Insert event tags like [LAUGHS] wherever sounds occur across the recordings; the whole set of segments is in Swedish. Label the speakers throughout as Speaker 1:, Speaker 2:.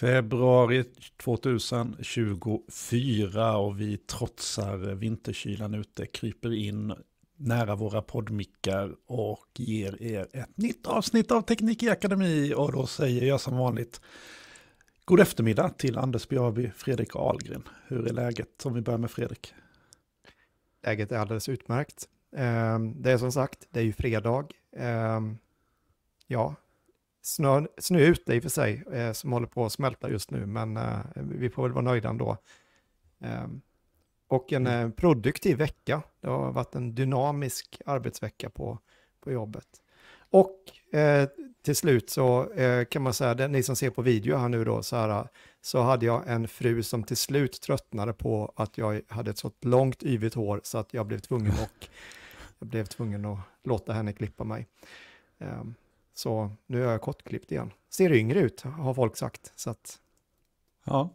Speaker 1: Februari 2024 och vi trotsar vinterkylan ute, kryper in nära våra poddmickar och ger er ett nytt avsnitt av Teknik i Akademi. Och då säger jag som vanligt god eftermiddag till Anders Björby, Fredrik Ahlgren.
Speaker 2: Hur är läget? Om vi börjar med Fredrik. Läget är alldeles utmärkt. Ehm, det är som sagt, det är ju fredag. Ehm, ja, snö, snö ute i och för sig eh, som håller på att smälta just nu, men eh, vi får väl vara nöjda ändå. Eh, och en mm. eh, produktiv vecka. Det har varit en dynamisk arbetsvecka på, på jobbet. Och eh, till slut så eh, kan man säga, ni som ser på video här nu då, så, här, så hade jag en fru som till slut tröttnade på att jag hade ett så långt yvigt hår så att jag blev tvungen, och, jag blev tvungen att låta henne klippa mig. Ehm, så nu är jag kortklippt igen. Ser yngre ut, har folk sagt. Så att... Ja,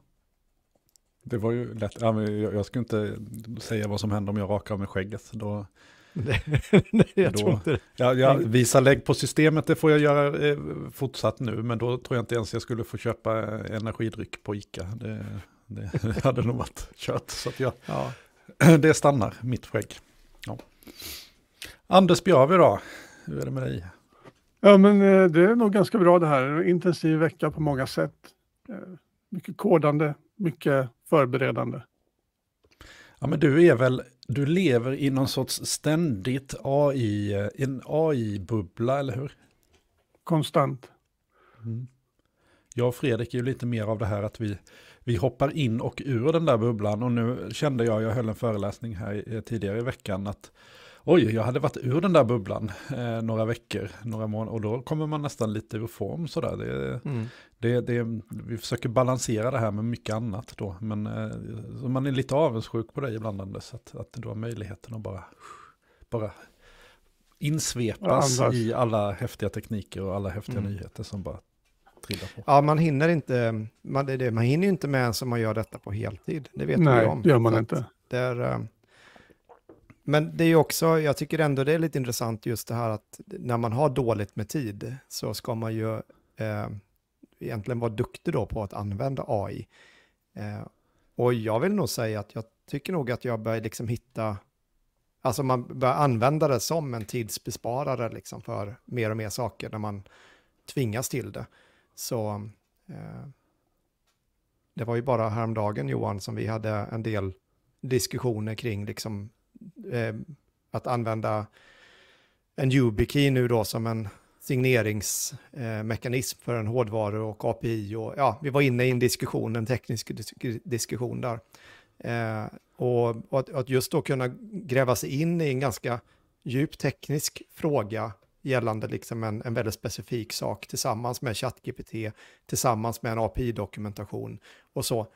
Speaker 2: det var
Speaker 1: ju lätt. Ja, men jag, jag skulle inte säga vad som händer om jag rakar av mig skägget. Då, [LAUGHS] Nej, jag då, tror inte det. Ja, jag visar lägg på systemet, det får jag göra eh, fortsatt nu, men då tror jag inte ens jag skulle få köpa energidryck på Ica. Det, det, [LAUGHS] hade nog varit kört. Så jag, ja. [CLEARS THROAT] det stannar, mitt skägg. Ja. Anders Björvi då, hur är det med dig? Ja, men eh, det är nog ganska bra det här.
Speaker 3: Intensiv vecka på många sätt. Eh, mycket kodande,
Speaker 1: mycket förberedande. Ja, men du är väl, du lever i någon sorts ständigt AI, eh, en AI-bubbla, eller hur? Konstant. Mm. Jag och Fredrik är ju lite mer av det här att vi, vi hoppar in och ur den där bubblan och nu kände jag, jag höll en föreläsning här tidigare i veckan, att oj, jag hade varit ur den där bubblan eh, några veckor, några månader, och då kommer man nästan lite ur form sådär. Det, mm. det, det, vi försöker balansera det här med mycket annat då, men eh, man är lite avundsjuk på dig ibland, Anders, att, att du har möjligheten att bara, bara insvepas ja, i
Speaker 2: alla häftiga tekniker och
Speaker 1: alla häftiga mm. nyheter som bara
Speaker 2: Ja, man hinner inte, man, det, man hinner inte med ens om man gör detta på heltid. Det vet Nej, vi om. Nej, det gör man inte. Där, eh, men det är ju också, jag tycker ändå det är lite intressant just det här att när man har dåligt med tid så ska man ju eh, egentligen vara duktig då på att använda AI. Eh, och jag vill nog säga att jag tycker nog att jag börjar liksom hitta, alltså man börjar använda det som en tidsbesparare liksom för mer och mer saker när man tvingas till det. Så eh, det var ju bara häromdagen Johan som vi hade en del diskussioner kring liksom eh, att använda en YubiKey nu då som en signeringsmekanism för en hårdvaru och API. Och, ja, vi var inne i en diskussion, en teknisk diskussion där. Eh, och, och att, att, just då kunna gräva sig in i en ganska djup teknisk fråga gällande liksom en, en väldigt specifik sak tillsammans med ChatGPT, tillsammans med en API-dokumentation och så.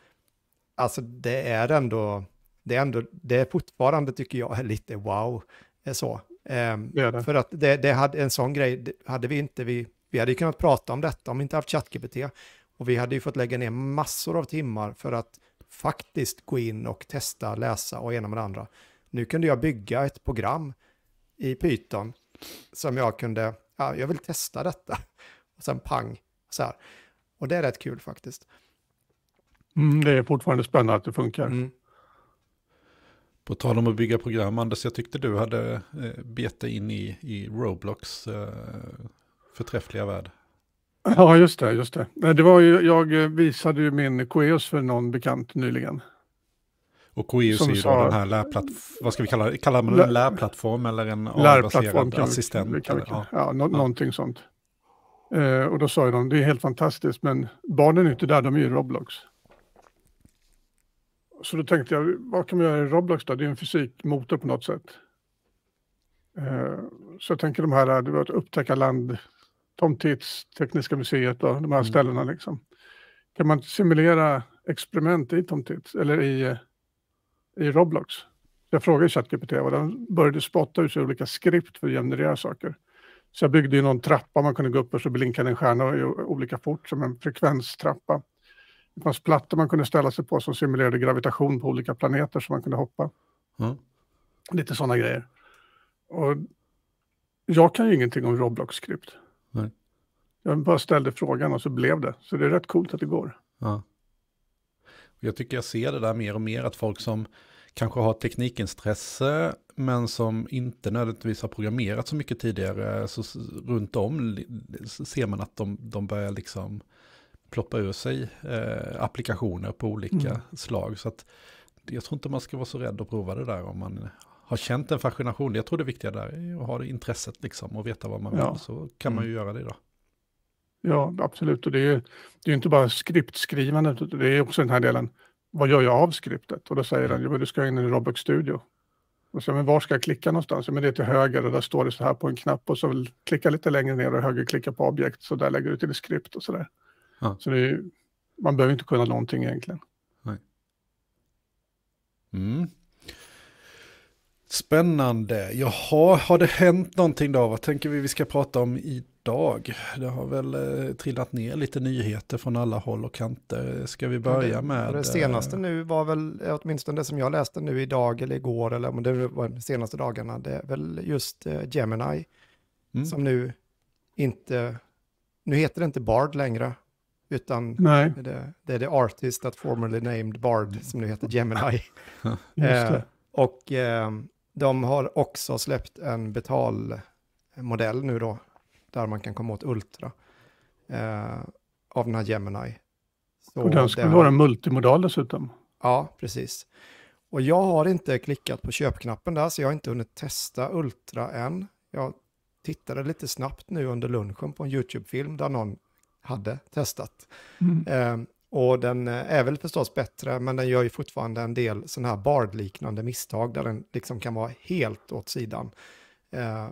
Speaker 2: Alltså det är ändå det är, ändå, det är fortfarande, tycker jag, lite wow. Eh, så. Um, det det. För att det, det, hade, en sån grej hade vi inte, vi, vi hade ju kunnat prata om detta om vi inte haft ChatGPT. Och vi hade ju fått lägga ner massor av timmar för att faktiskt gå in och testa, läsa och ena med det andra. Nu kunde jag bygga ett program i Python som jag kunde, ja, jag vill testa detta. [LAUGHS] Och sen pang, så här. Och det är rätt kul faktiskt.
Speaker 1: Mm, det är fortfarande spännande att det
Speaker 3: funkar.
Speaker 2: Mm.
Speaker 1: På tal om att bygga program, Anders, jag tyckte du hade eh, bete in i, i Roblox eh, förträffliga värld.
Speaker 2: Ja,
Speaker 3: just det. just det. det var ju, jag eh, visade ju min Coeus för någon bekant nyligen.
Speaker 1: Och Coeus är ju sa, den här lärplattformen, vad ska vi kalla det? Kallar man det en lärplattform eller en lärplattform kan assistent? Vi, kan vi, ja,
Speaker 3: ja, nå, ja, någonting sånt. Eh, och då sa jag de, det är helt fantastiskt, men barnen är inte där, de är ju Roblox. Så då tänkte jag, vad kan man göra i Roblox då? Det är en fysikmotor på något sätt. Eh, så jag tänker de här, det var ett upptäckarland, Tom Tits, Tekniska museet och de här mm. ställena liksom. Kan man simulera experiment i Tom Tits, eller i, eh, i Roblox? Jag frågade ChatGPT och den började spotta ut sig olika skript för att generera saker. Så jag byggde ju någon trappa man kunde gå upp och så blinkade en stjärna i olika fort som en frekvenstrappa. Det fanns plattor man kunde ställa sig på som simulerade gravitation på olika planeter som man kunde hoppa. Mm. Lite sådana grejer. Och jag kan ju ingenting om Roblox-skript. Jag bara ställde frågan och så blev det. Så det är rätt coolt att det går.
Speaker 1: Ja. Jag tycker jag ser det där mer och mer att folk som kanske har teknikintresse men som inte nödvändigtvis har programmerat så mycket tidigare, så runt om ser man att de, de börjar liksom ploppa ur sig eh, applikationer på olika mm. slag. Så att jag tror inte man ska vara så rädd att prova det där om man har känt en fascination. Jag tror det viktiga där är att ha det intresset liksom och veta vad man ja. vill. Så kan man ju mm. göra det idag.
Speaker 3: Ja, absolut. Och det är, det är inte bara skriptskrivandet, utan det är också den här delen. Vad gör jag av skriptet? Och då säger mm. den, jo, du ska in i Robux Studio. Och så, men var ska jag klicka någonstans? Ja, men det är till höger och där står det så här på en knapp och så klicka lite längre ner och högerklicka på objekt så där lägger du till skript och så där. Ja. Så är, man behöver inte kunna någonting egentligen.
Speaker 4: Nej. Mm.
Speaker 1: Spännande. Jaha, har det hänt någonting då? Vad tänker vi vi ska prata om idag? Det har väl eh, trillat ner lite nyheter från alla håll och kanter. Ska vi börja det, med? Det eh, senaste
Speaker 2: nu var väl, eh, åtminstone det som jag läste nu idag eller igår, eller om det var de senaste dagarna, det är väl just eh, Gemini, mm. som nu inte, nu heter det inte Bard längre, utan Nej. Det, det är the artist that formerly named Bard, som nu heter Gemini. [LAUGHS] eh, och eh, de har också släppt en betalmodell nu då, där man kan komma åt Ultra eh, av den här Gemini. Så och den skulle den... vara
Speaker 3: multimodal dessutom.
Speaker 2: Ja, precis. Och jag har inte klickat på köpknappen där, så jag har inte hunnit testa Ultra än. Jag tittade lite snabbt nu under lunchen på en YouTube-film där någon hade testat. Mm. Eh, och den eh, är väl förstås bättre, men den gör ju fortfarande en del sådana här Bard-liknande misstag där den liksom kan vara helt åt sidan. Eh,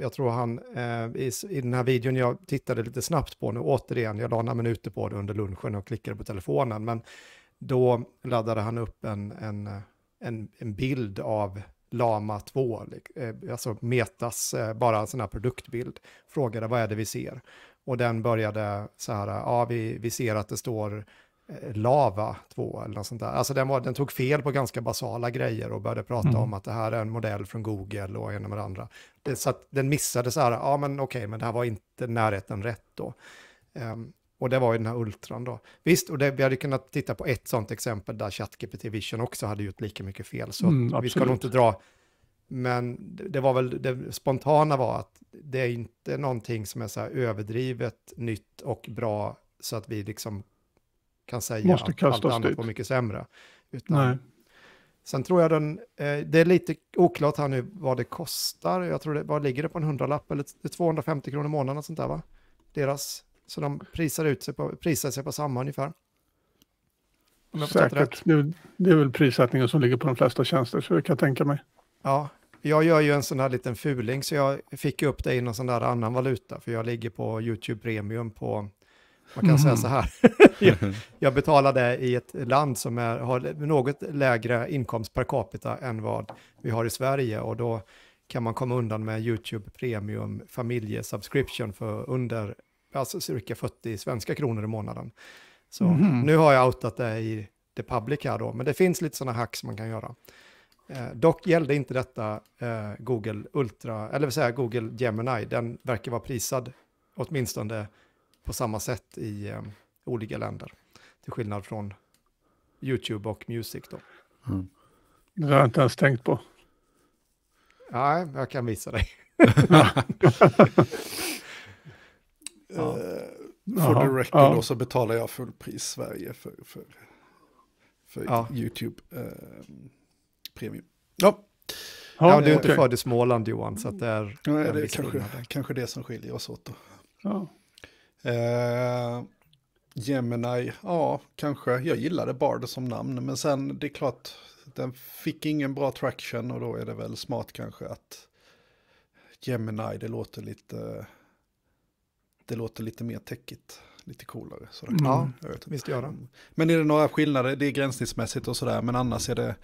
Speaker 2: jag tror han, eh, i, i den här videon jag tittade lite snabbt på nu, återigen, jag la några minuter på det under lunchen och klickade på telefonen, men då laddade han upp en, en, eh, en, en bild av Lama 2, eh, alltså Metas, bara en sån här produktbild, frågade vad är det vi ser. Och den började så här, ja vi, vi ser att det står eh, Lava 2 eller något sånt där. Alltså den, var, den tog fel på ganska basala grejer och började prata mm. om att det här är en modell från Google och ena med andra. Det, så att den missade så här, ja men okej, okay, men det här var inte närheten rätt då. Um, och det var ju den här Ultran då. Visst, och det, vi hade kunnat titta på ett sånt exempel där ChatGPT Vision också hade gjort lika mycket fel. Så mm, vi ska nog inte dra men det var väl det spontana var att det är inte någonting som är så här överdrivet nytt och bra så att vi liksom kan säga Måste att allt annat var mycket sämre. Utan, Nej. Sen tror jag den, eh, det är lite oklart här nu vad det kostar. Jag tror det, vad ligger det på en hundralapp eller 250 kronor i månaden och sånt där va? Deras, så de prisar, ut sig på, prisar sig på samma ungefär.
Speaker 3: Säkert, det, det är väl prissättningen som ligger på de flesta tjänster så jag kan tänka mig.
Speaker 2: Ja, jag gör ju en sån här liten fuling så jag fick upp det i någon sån där annan valuta för jag ligger på YouTube Premium på man kan mm. säga så här, [LAUGHS] jag, jag betalar det i ett land som är, har något lägre inkomst per capita än vad vi har i Sverige och då kan man komma undan med YouTube Premium familjesubscription för under alltså cirka 40 svenska kronor i månaden. Så mm. nu har jag outat det i det public här då, men det finns lite sådana hacks man kan göra. Eh, dock gällde inte detta eh, Google Ultra, eller vill säga Google Gemini. Den verkar vara prisad åtminstone på samma sätt i eh, olika länder. Till skillnad från YouTube och Music då. Mm.
Speaker 3: Det har jag inte ens tänkt på.
Speaker 2: Nej, jag kan visa dig. [LAUGHS] ja. Eh, ja.
Speaker 1: For the record ja. då så betalar jag fullpris Sverige för, för, för ja. YouTube. Um, premium. Ja. Ja, ja, det är okay. inte född i Småland Johan, så att det är... Ja, det är kanske, kanske det som skiljer oss åt då. Ja. Eh, Gemini, ja, kanske. Jag gillade Bard som namn, men sen det är klart, den fick ingen bra traction och då är det väl smart kanske att Gemini, det låter lite, det låter lite mer täckigt, lite coolare. Sådär. Mm. Ja, jag vet visst gör det. Men är det några skillnader, det är gränssnittsmässigt
Speaker 2: och sådär, men annars är det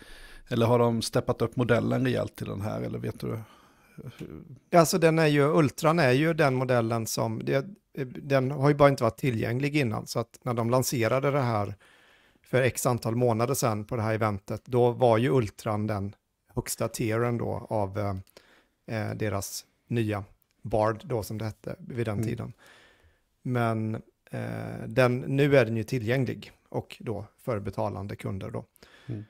Speaker 2: eller har de steppat upp modellen rejält till den här, eller vet du? Alltså den är ju, Ultran är ju den modellen som, det, den har ju bara inte varit tillgänglig innan, så att när de lanserade det här för x antal månader sedan på det här eventet, då var ju Ultran den högsta tieren då av eh, deras nya Bard då som det hette vid den mm. tiden. Men eh, den, nu är den ju tillgänglig och då för betalande kunder då. Mm.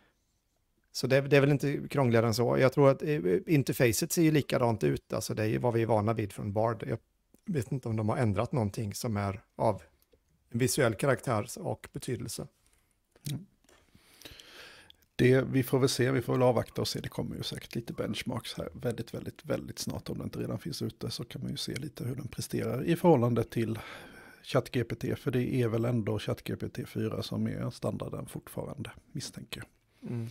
Speaker 2: Så det, det, är väl inte krångligare än så. Jag tror att eh, interfacet ser ju likadant ut, alltså det är ju vad vi är vana vid från Bard. Jag vet inte om de har ändrat någonting som är av visuell karaktär och betydelse.
Speaker 4: Mm.
Speaker 1: Det, vi får väl se, vi får väl avvakta och se. Det kommer ju säkert lite benchmarks här väldigt, väldigt, väldigt snart. Om det inte redan finns ute så kan man ju se lite hur den presterar i förhållande till ChatGPT. För det är väl ändå ChatGPT 4 som är standarden fortfarande, misstänker jag. Mm.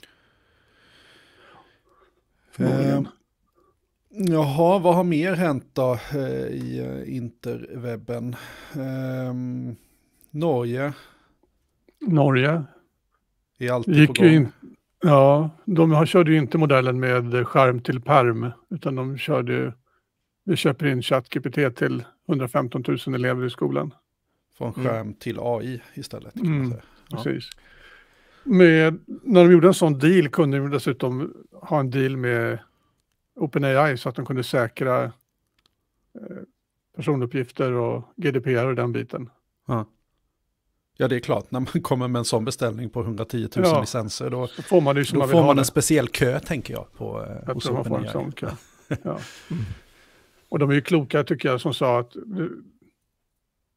Speaker 1: Eh, jaha, vad har mer hänt då eh, i eh, interwebben? Eh, Norge.
Speaker 3: Norge. Är alltid Gick på gång. In, ja, de körde ju inte modellen med skärm till perm utan de körde ju, vi köper in ChatGPT till 115 000 elever i skolan.
Speaker 1: Från mm. skärm mm. till AI istället. Kan mm, Precis.
Speaker 3: Ja med, när de gjorde en sån deal kunde de dessutom ha en deal med OpenAI så att de kunde säkra eh, personuppgifter och GDPR och den biten.
Speaker 1: Ja. ja. det är klart, när man kommer med en sån beställning på 110 000 ja. licenser, då, så får man, då man får man en speciell kö, tänker jag, på, eh, jag hos OpenAI. Ja.
Speaker 3: mm. Och de är ju kloka, tycker jag, som sa att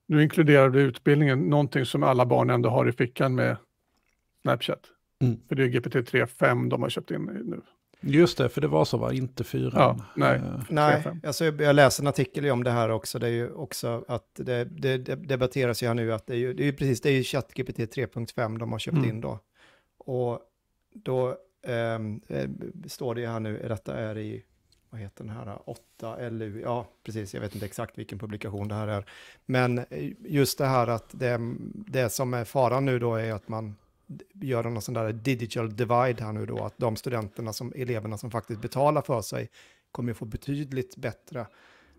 Speaker 3: nu inkluderar du utbildningen, någonting som alla barn ändå har i fickan med Snapchat. Mm. För det är gpt 35 de har köpt in nu. Just det, för det var så va, inte 4. Ja, nej, eh, nej
Speaker 2: alltså jag läste en artikel om det här också, det är ju också att det, det, det debatteras ju här nu att det är ju, det är ju precis, det är ju ChatGPT 3.5 de har köpt mm. in då. Och då um, står det ju här nu, detta är i, vad heter den här, 8 LU, ja precis, jag vet inte exakt vilken publikation det här är. Men eh, just det här att det, det som är faran nu då är att man göra någon sån där digital divide här nu då, att de studenterna som, eleverna som faktiskt betalar för sig kommer få betydligt bättre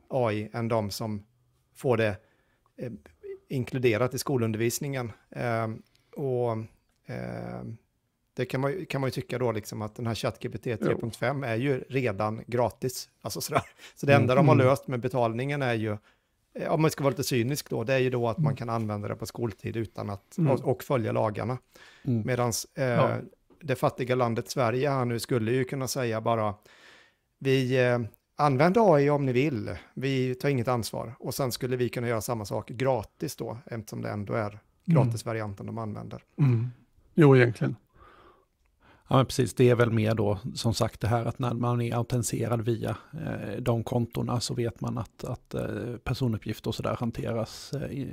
Speaker 2: AI än de som får det eh, inkluderat i skolundervisningen. Eh, och eh, det kan man, kan man ju tycka då liksom att den här ChatGPT 3.5 är ju redan gratis. Alltså sådär. Så det mm. enda mm. de har mm. löst med betalningen är ju Eh, om man ska vara lite cynisk då, det är ju då att man kan använda det på skoltid utan att, mm. och, och, följa lagarna. Mm. Medan eh, ja. det fattiga landet Sverige här nu skulle ju kunna säga bara, vi eh, använder AI om ni vill, vi tar inget ansvar. Och sen skulle vi kunna göra samma sak gratis då, eftersom det ändå är mm. gratisvarianten mm. de använder.
Speaker 3: Mm. Jo, egentligen.
Speaker 1: Ja, men precis. Det är väl mer då, som sagt, det här att när man är autentiserad via eh, de kontona så vet man att, att eh, personuppgifter och sådär hanteras eh,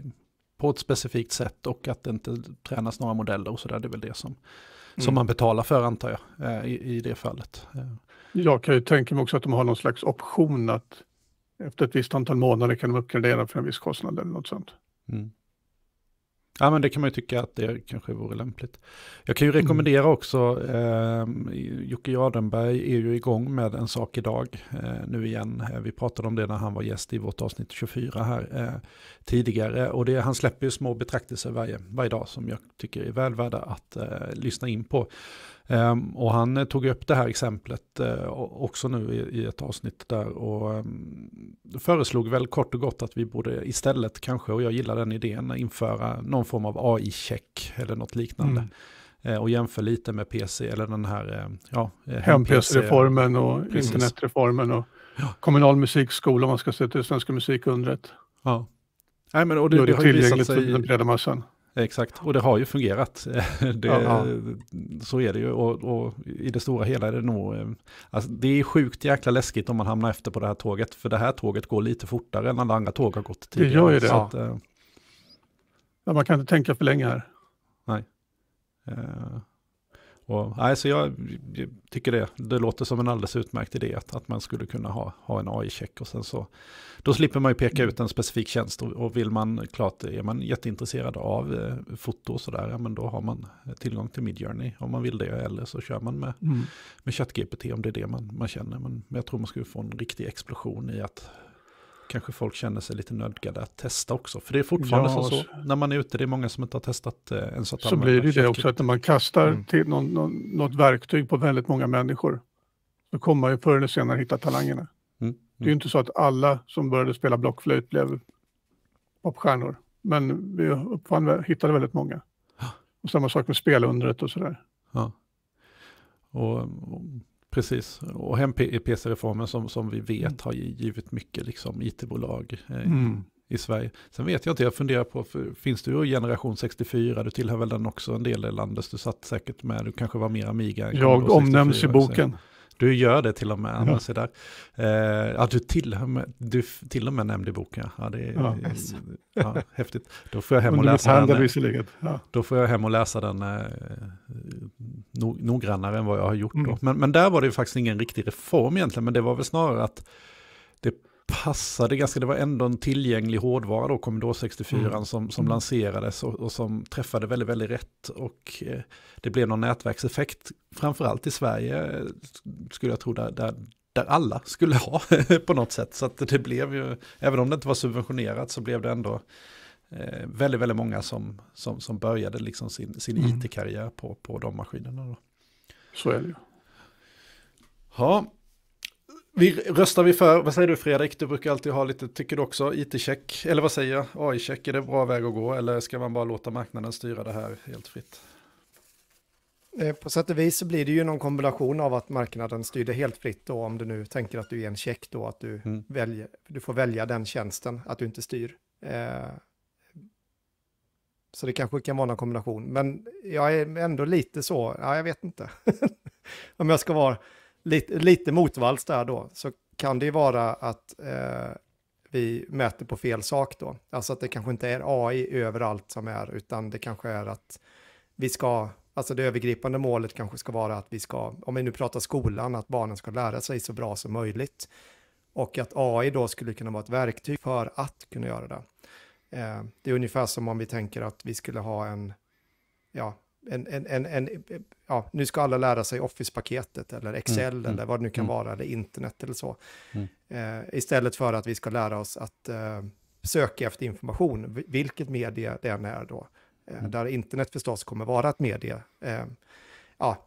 Speaker 1: på ett specifikt sätt och att det inte tränas några modeller och sådär. Det är väl det som, mm. som man betalar för, antar jag, eh, i, i det fallet. Eh.
Speaker 3: Jag kan ju tänka mig också att de har någon slags option att efter ett visst antal månader kan de uppgradera för en viss kostnad eller något sånt.
Speaker 1: Mm. Ja, men det kan man ju tycka att det kanske vore lämpligt. Jag kan ju mm. rekommendera mm. också, eh, Jocke Jardenberg är ju igång med en sak idag eh, nu igen. Eh, vi pratade om det när han var gäst i vårt avsnitt 24 här eh, tidigare. Och det, han släpper ju små betraktelser varje, varje dag som jag tycker är väl värda att eh, lyssna in på. Ehm, och han eh, tog upp det här exemplet eh, också nu i, ett avsnitt där och ehm, föreslog väl kort och gott att vi borde istället kanske, och jag gillar den idén, införa någon form av AI-check eller något liknande. Mm eh, och jämför lite med PC eller den här ja, hem-PC-reformen och mm, internetreformen och
Speaker 3: ja. kommunal musikskola om man ska se till Svenska musikundret. Ja. Nej, men, och det, Gör det, det tillgängligt för den breda massan.
Speaker 1: Exakt, och det har ju fungerat. [LAUGHS] Det, ja, ja. Så är det ju, och, och, i det stora hela är det nog... Eh, alltså det är sjukt jäkla läskigt om man hamnar efter på det här tåget, för det här tåget går lite fortare än alla andra tåg har gått tidigare. Det gör ju det. Att, eh, ja.
Speaker 3: man kan inte tänka
Speaker 1: för länge här. Nej. Eh, och, nej, så jag, tycker det, det låter som en alldeles utmärkt idé att, att man skulle kunna ha, ha en AI-check och sen så, då slipper man ju peka ut en specifik tjänst och, och vill man, klart, är man jätteintresserad av eh, foto och sådär, ja men då har man tillgång till Midjourney om man vill det, eller så kör man med, mm. med ChatGPT om det är det man, man känner. Men, men jag tror man skulle få en riktig explosion i att kanske folk känner sig lite nödgade att testa också. För det är fortfarande ja, så, så, när man är ute, det är många som inte har testat eh, ens att Så blir det ju det också, att när man kastar mm.
Speaker 3: till någon, någon, något verktyg på väldigt många människor, så kommer man ju förr eller senare hitta talangerna. Mm. Det är ju mm. inte så att alla som började spela blockflöjt blev popstjärnor, men vi uppfann, hittade väldigt många. Ah. Och samma sak med spelundret och sådär. Ja.
Speaker 1: Och, och Precis, och hem PC-reformen som, som vi vet mm. har givit mycket liksom, it-bolag eh, mm. i Sverige. Sen vet jag inte, jag funderar på, för, finns du i generation 64, du tillhör väl den också en del i landet, du satt säkert med, du kanske var mer Amiga. Jag omnämns i boken. Så. Du gör det till och med, ja. så där. Eh, ja, du, till och med, du till och med nämnde boken, ja. det är ja. ja häftigt. Då får jag hem och läsa den. Eh, då får jag hem och läsa den eh, no, noggrannare än vad jag har gjort. Mm. Men, men där var det ju faktiskt ingen riktig reform egentligen, men det var väl snarare att passade ganska, det var ändå en tillgänglig hårdvara då, Commodore 64 mm. som, som mm. lanserades och, och, som träffade väldigt, väldigt rätt. Och eh, det blev någon nätverkseffekt, framförallt i Sverige, eh, skulle jag tro, där, där, där alla skulle ha [LAUGHS] på något sätt. Så att det blev ju, även om det inte var subventionerat så blev det ändå eh, väldigt, väldigt många som, som, som började liksom sin, sin mm. it-karriär på, på de maskinerna. Då. Så är det ju. Ja, vi röstar vi för, vad säger du Fredrik, du brukar alltid ha lite, tycker du också, it-check, eller vad säger jag, AI-check, är det bra väg att
Speaker 2: gå, eller ska man bara låta marknaden styra
Speaker 1: det här helt fritt?
Speaker 2: Eh, på sätt och vis så blir det ju någon kombination av att marknaden styr det helt fritt då, om du nu tänker att du är en check då, att du, mm. väljer, du får välja den tjänsten, att du inte styr. Eh, så det kanske kan vara någon kombination, men jag är ändå lite så, ja jag vet inte. [LAUGHS] om jag ska vara lite, lite motvalls där då, så kan det ju vara att eh, vi mäter på fel sak då. Alltså att det kanske inte är AI överallt som är, utan det kanske är att vi ska, alltså det övergripande målet kanske ska vara att vi ska, om vi nu pratar skolan, att barnen ska lära sig så bra som möjligt. Och att AI då skulle kunna vara ett verktyg för att kunna göra det. Eh, det är ungefär som om vi tänker att vi skulle ha en, ja, en, en, en, en, ja, nu ska alla lära sig Office-paketet eller mm, Excel mm. eller vad det nu kan mm. vara, eller internet eller så. Mm. Eh, istället för att vi ska lära oss att eh, söka efter information, vilket media det än är då. Eh, mm. där internet förstås kommer vara ett medie. Eh, ja.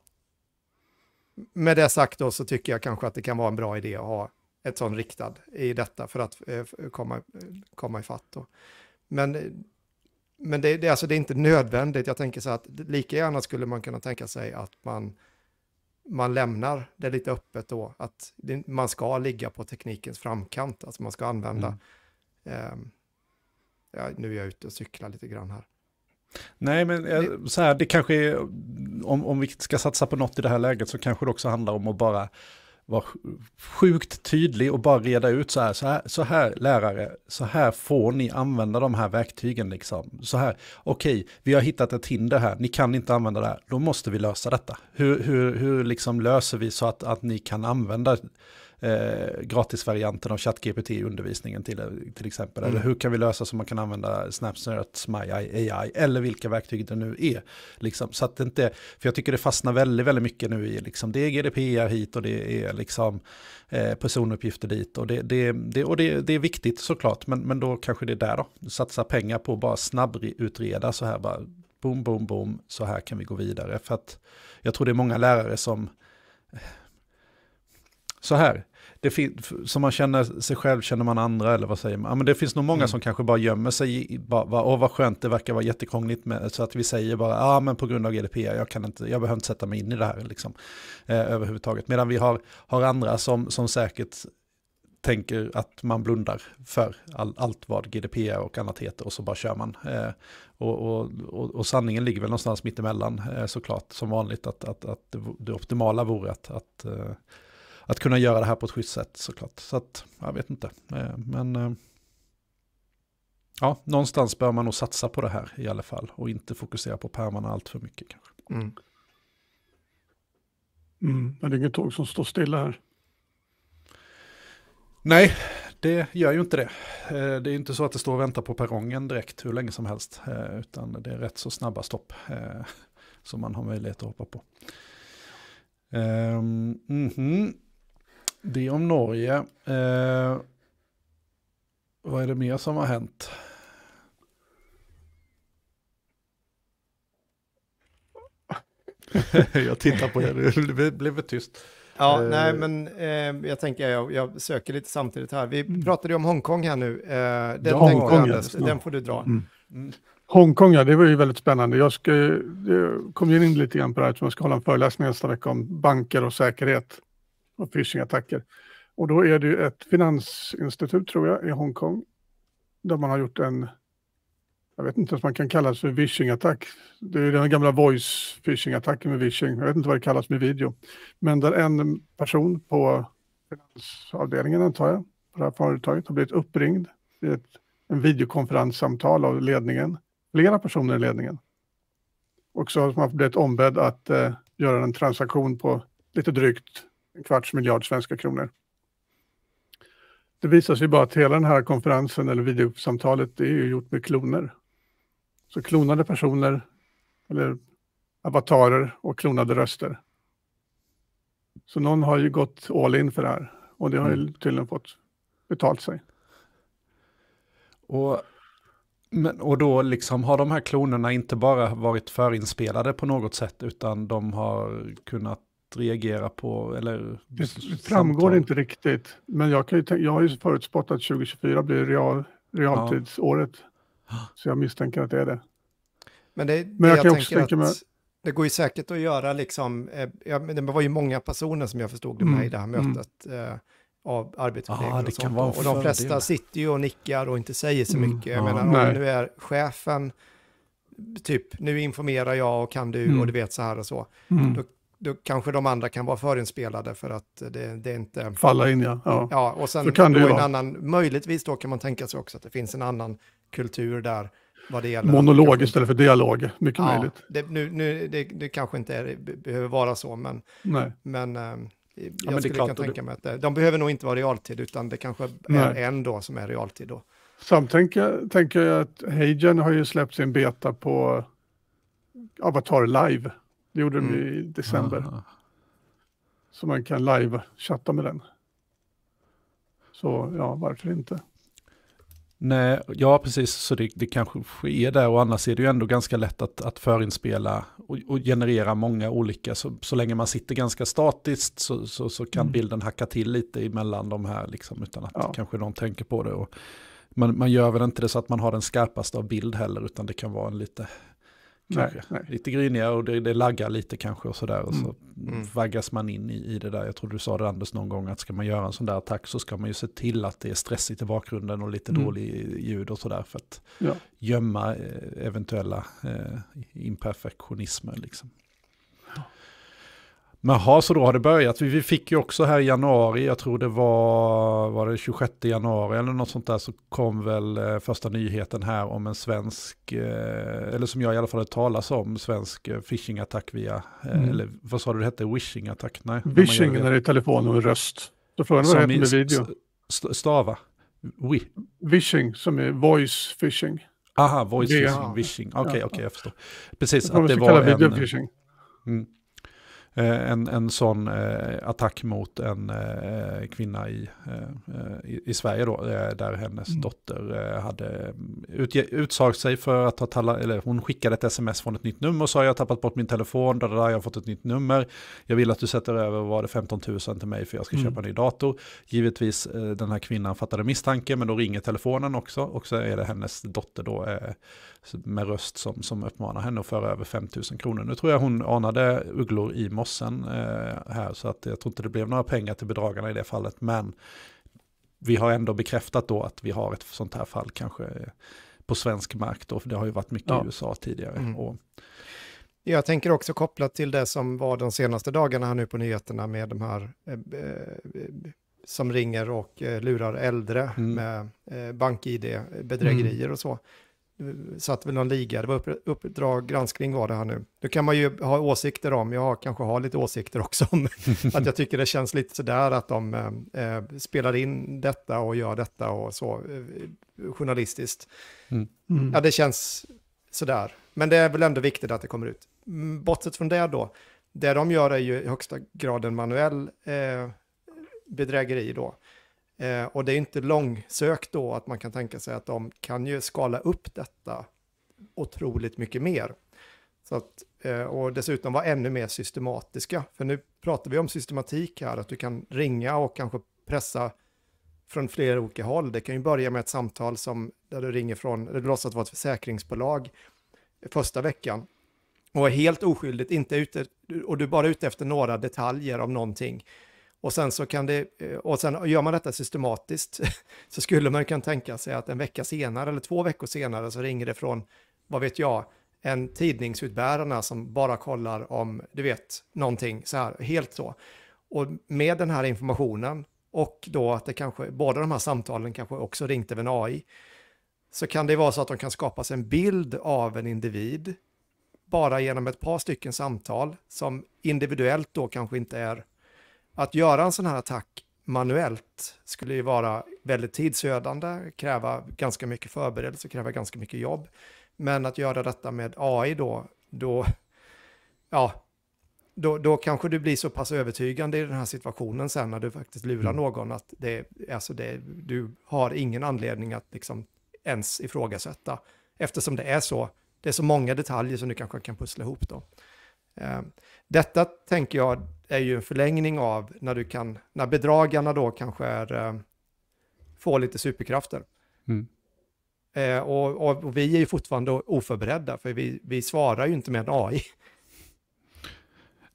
Speaker 2: Med det sagt då så tycker jag kanske att det kan vara en bra idé att ha ett sånt riktad i detta för att eh, komma, komma i fatt. Då. Men eh, men det, det, alltså, det är inte nödvändigt. Jag tänker så att lika gärna skulle man kunna tänka sig att man, man lämnar det lite öppet då, att det, man ska ligga på teknikens framkant, alltså man ska använda... Mm. Um, ja, nu är jag ute och cyklar lite grann här.
Speaker 1: Nej, men eh, så här, det kanske är, om, om vi ska satsa på något i det här läget så kanske det också handlar om att bara vara sjukt tydlig och bara reda ut så här, så här, så här lärare, så här får ni använda de här verktygen liksom. Så här, okej, okay, vi har hittat ett hinder här, ni kan inte använda det här, då måste vi lösa detta. Hur, hur, hur liksom löser vi så att, att ni kan använda eh, gratisvarianten av ChatGPT i undervisningen till, till exempel. Mm. Eller hur kan vi lösa så man kan använda Snapchat, MyAI AI eller vilka verktyg det nu är. Liksom, så att det inte, för jag tycker det fastnar väldigt, väldigt mycket nu i, liksom, det är GDPR hit och det är liksom, eh, personuppgifter dit. Och, det, det, det och det, det, är viktigt såklart, men, men då kanske det är där då. Satsa pengar på att bara snabbutreda så här, bara boom, boom, boom, så här kan vi gå vidare. För att jag tror det är många lärare som, eh, så här, det som man känner sig själv känner man andra eller vad säger man? Ja, men det finns nog många mm. som kanske bara gömmer sig i, åh vad skönt, det verkar vara jättekrångligt med, så att vi säger bara, ja men på grund av GDPR, jag, kan inte, jag behöver inte sätta mig in i det här liksom, eh, överhuvudtaget. Medan vi har, har andra som, som säkert tänker att man blundar för all, allt vad GDPR och annat heter och så bara kör man. Eh, och, och, och, och, sanningen ligger väl någonstans mittemellan eh, såklart som vanligt att, att, att det, det optimala vore att, att eh, att kunna göra det här på ett schysst sätt såklart. Så att, jag vet inte. Eh, men eh, ja, någonstans bör man nog satsa på det här i alla fall och inte fokusera på pärmarna allt för mycket kanske. Mm. Mm, men det är inget tåg som står stilla här. Nej, det gör ju inte det. Eh, det är inte så att det står och väntar på perrongen direkt hur länge som helst, utan det är rätt så snabba stopp som man har möjlighet att hoppa på. Mm -hmm. Det om Norge. Eh, vad är det mer som har hänt?
Speaker 3: [LAUGHS] jag tittar på er, [LAUGHS] det
Speaker 2: blev, tyst. Ja, eh. nej men eh, jag tänker jag, jag, söker lite samtidigt här. Vi mm. pratade ju om Hongkong här nu. Eh, den, ja, Hongkong, jag, den, den får du dra. Mm. Mm.
Speaker 3: Hongkong, ja, det var ju väldigt spännande. Jag, ska, jag kom in lite grann på det här eftersom jag ska hålla en föreläsning nästa vecka om banker och säkerhet och phishing-attacker. Och då är det ju ett finansinstitut tror jag i Hongkong där man har gjort en, jag vet inte ens man kan kalla det för vision-attack. Det är den gamla voice phishing-attacken med vishing, jag vet inte vad det kallas med video. Men där en person på finansavdelningen antar jag, på det här företaget har blivit uppringd i ett, en videokonferenssamtal av ledningen, flera personer i ledningen. Och så har man blivit ombedd att eh, göra en transaktion på lite drygt en kvarts miljard svenska kronor. Det visar sig bara att hela den här konferensen eller videosamtalet det är ju gjort med kloner. Så klonade personer eller avatarer och klonade röster. Så någon har ju gått all in för det här och det har ju mm. tydligen fått betalt sig.
Speaker 1: Och, men, och då liksom har de här klonerna inte bara varit förinspelade på något sätt utan de har kunnat reagera på? Eller
Speaker 3: det framgår samtal. inte riktigt, men jag, kan ju tänka, jag har ju förutspått att 2024 blir real, realtidsåret. Ja. Så jag misstänker att det är det.
Speaker 2: Men, det, men jag, jag kan också tänka mig... Det går ju säkert att göra liksom, eh, ja, det var ju många personer som jag förstod det med mm. i det här mötet. Mm. Eh, av arbetskollegor ah, och och de flesta del. sitter ju och nickar och inte säger så mm. mycket. Mm, jag menar, om nu är chefen, typ, nu informerar jag och kan du mm. och du vet så här och så. Mm. Då då kanske de andra kan vara förinspelade för att det, det är inte... Falla in ja. Ja, ja och sen så kan det ju en vara. annan, möjligtvis då kan man tänka sig också att det finns en annan kultur där. Vad det Monolog
Speaker 3: istället för dialog, mycket ja, möjligt.
Speaker 2: Det, nu, nu, det, det kanske inte är, behöver vara så, men, Nej. men äh, eh, jag ja, men skulle kunna tänka mig att de behöver nog inte vara realtid, utan det kanske Nej. är en då som är realtid. Då.
Speaker 3: Samtidigt tänker jag att Heijen har ju släppt sin beta på Avatar Live det gjorde mm. de i december. Aha. Ah. Så man kan live-chatta med den. Så ja, varför inte?
Speaker 1: Nej, ja precis, så det, det kanske sker där och annars är det ju ändå ganska lätt att, att förinspela och, och generera många olika, så, så länge man sitter ganska statiskt så, så, så kan mm. bilden hacka till lite emellan de här, liksom, utan att ja. kanske någon tänker på det. Och man, man gör väl inte det så att man har den skarpaste av bild heller, utan det kan vara en lite kanske. Nej, nej. Lite gryniga och det, det laggar lite kanske och sådär. Och så mm. mm. vaggas man in i, i, det där. Jag tror du sa det Anders någon gång att ska man göra en sån där attack så ska man ju se till att det är stressigt i bakgrunden och lite mm. dålig ljud och sådär för att ja. gömma eh, eventuella eh, imperfektionismer. Liksom. Jaha, så då har det börjat. Vi fick ju också här i januari, jag tror det var, var det 26 januari eller något sånt där, så kom väl eh, första nyheten här om en svensk, eh, eller som jag i alla fall hade talas om, svensk eh, phishing-attack via, mm. eller vad sa du det hette, wishing-attack? Nej. Wishing när det är telefon och röst. Så frågan var vad det med video?
Speaker 3: St stava? We. Wishing som är voice phishing. Aha, voice phishing, wishing. Okej, okay, ja. okej, okay, jag förstår. Precis, jag att det var en...
Speaker 4: Mm.
Speaker 1: Eh, en, en sån eh, attack mot en eh, kvinna i, i, i, Sverige då, där hennes mm. dotter hade mm, utsagt sig för att ha talat, eller hon skickade ett sms från ett nytt nummer och sa jag har tappat bort min telefon, där, där, jag har fått ett nytt nummer, jag vill att du sätter över, var det 15 000 till mig för jag ska mm. köpa en ny dator. Givetvis den här kvinnan fattade misstanke, men då ringer telefonen också, och så är det hennes dotter då med röst som, som uppmanar henne att föra över 5 000 kronor. Nu tror jag hon anade ugglor i mossen eh, här. Så att jag tror inte det blev några pengar till bedragarna i det fallet. Men vi har ändå bekräftat då att vi har ett sånt här fall kanske eh, på svensk mark då, för det har ju varit
Speaker 2: mycket ja. i USA tidigare. Mm. Och... Jag tänker också kopplat till det som var de senaste dagarna här nu på nyheterna med de här eh, eh som ringer och eh, lurar äldre mm. med eh, bank-id-bedrägerier mm. och så satt väl någon liga, det var uppdrag granskning var det här nu. Nu kan man ju ha åsikter om, jag kanske har lite åsikter också om [LAUGHS] att jag tycker det känns lite sådär att de eh, spelar in detta och gör detta och så eh, journalistiskt. Mm. Mm. Ja, det känns sådär. Men det är väl ändå viktigt att det kommer ut. Mm, bortsett från det då, det de gör är ju i högsta grad en manuell eh, bedrägeri då. Eh, och det är inte långsökt då att man kan tänka sig att de kan ju skala upp detta otroligt mycket mer. Så att, eh, och dessutom vara ännu mer systematiska. För nu pratar vi om systematik här, att du kan ringa och kanske pressa från flera olika håll. Det kan ju börja med ett samtal som, där du ringer från, du låtsas vara ett försäkringsbolag första veckan och är helt oskyldigt, inte ute, och du är bara ute efter några detaljer om någonting. Och sen, så kan det, eh, och sen gör man detta systematiskt [LAUGHS] så skulle man kunna tänka sig att en vecka senare eller två veckor senare så ringer det från, vad vet jag, en tidningsutbärarna som bara kollar om, du vet, någonting så här, helt så. Och med den här informationen och då att det kanske, båda de här samtalen kanske också ringt över en AI, så kan det vara så att de kan skapa sig en bild av en individ bara genom ett par stycken samtal som individuellt då kanske inte är att göra en sån här attack manuellt skulle ju vara väldigt tidsödande, kräva ganska mycket förberedelse, kräva ganska mycket jobb. Men att göra detta med AI då, då, ja, då, då kanske du blir så pass övertygande i den här situationen sen när du faktiskt lurar mm. någon att det, alltså det, du har ingen anledning att liksom ens ifrågasätta. Eftersom det är så, det är så många detaljer som du kanske kan pussla ihop då. Eh, detta tänker jag är ju en förlängning av när, du kan, när bedragarna då kanske är, eh, får lite superkrafter. Mm. och, eh, och, och, vi är ju fortfarande oförberedda, för vi, vi svarar ju inte med en AI.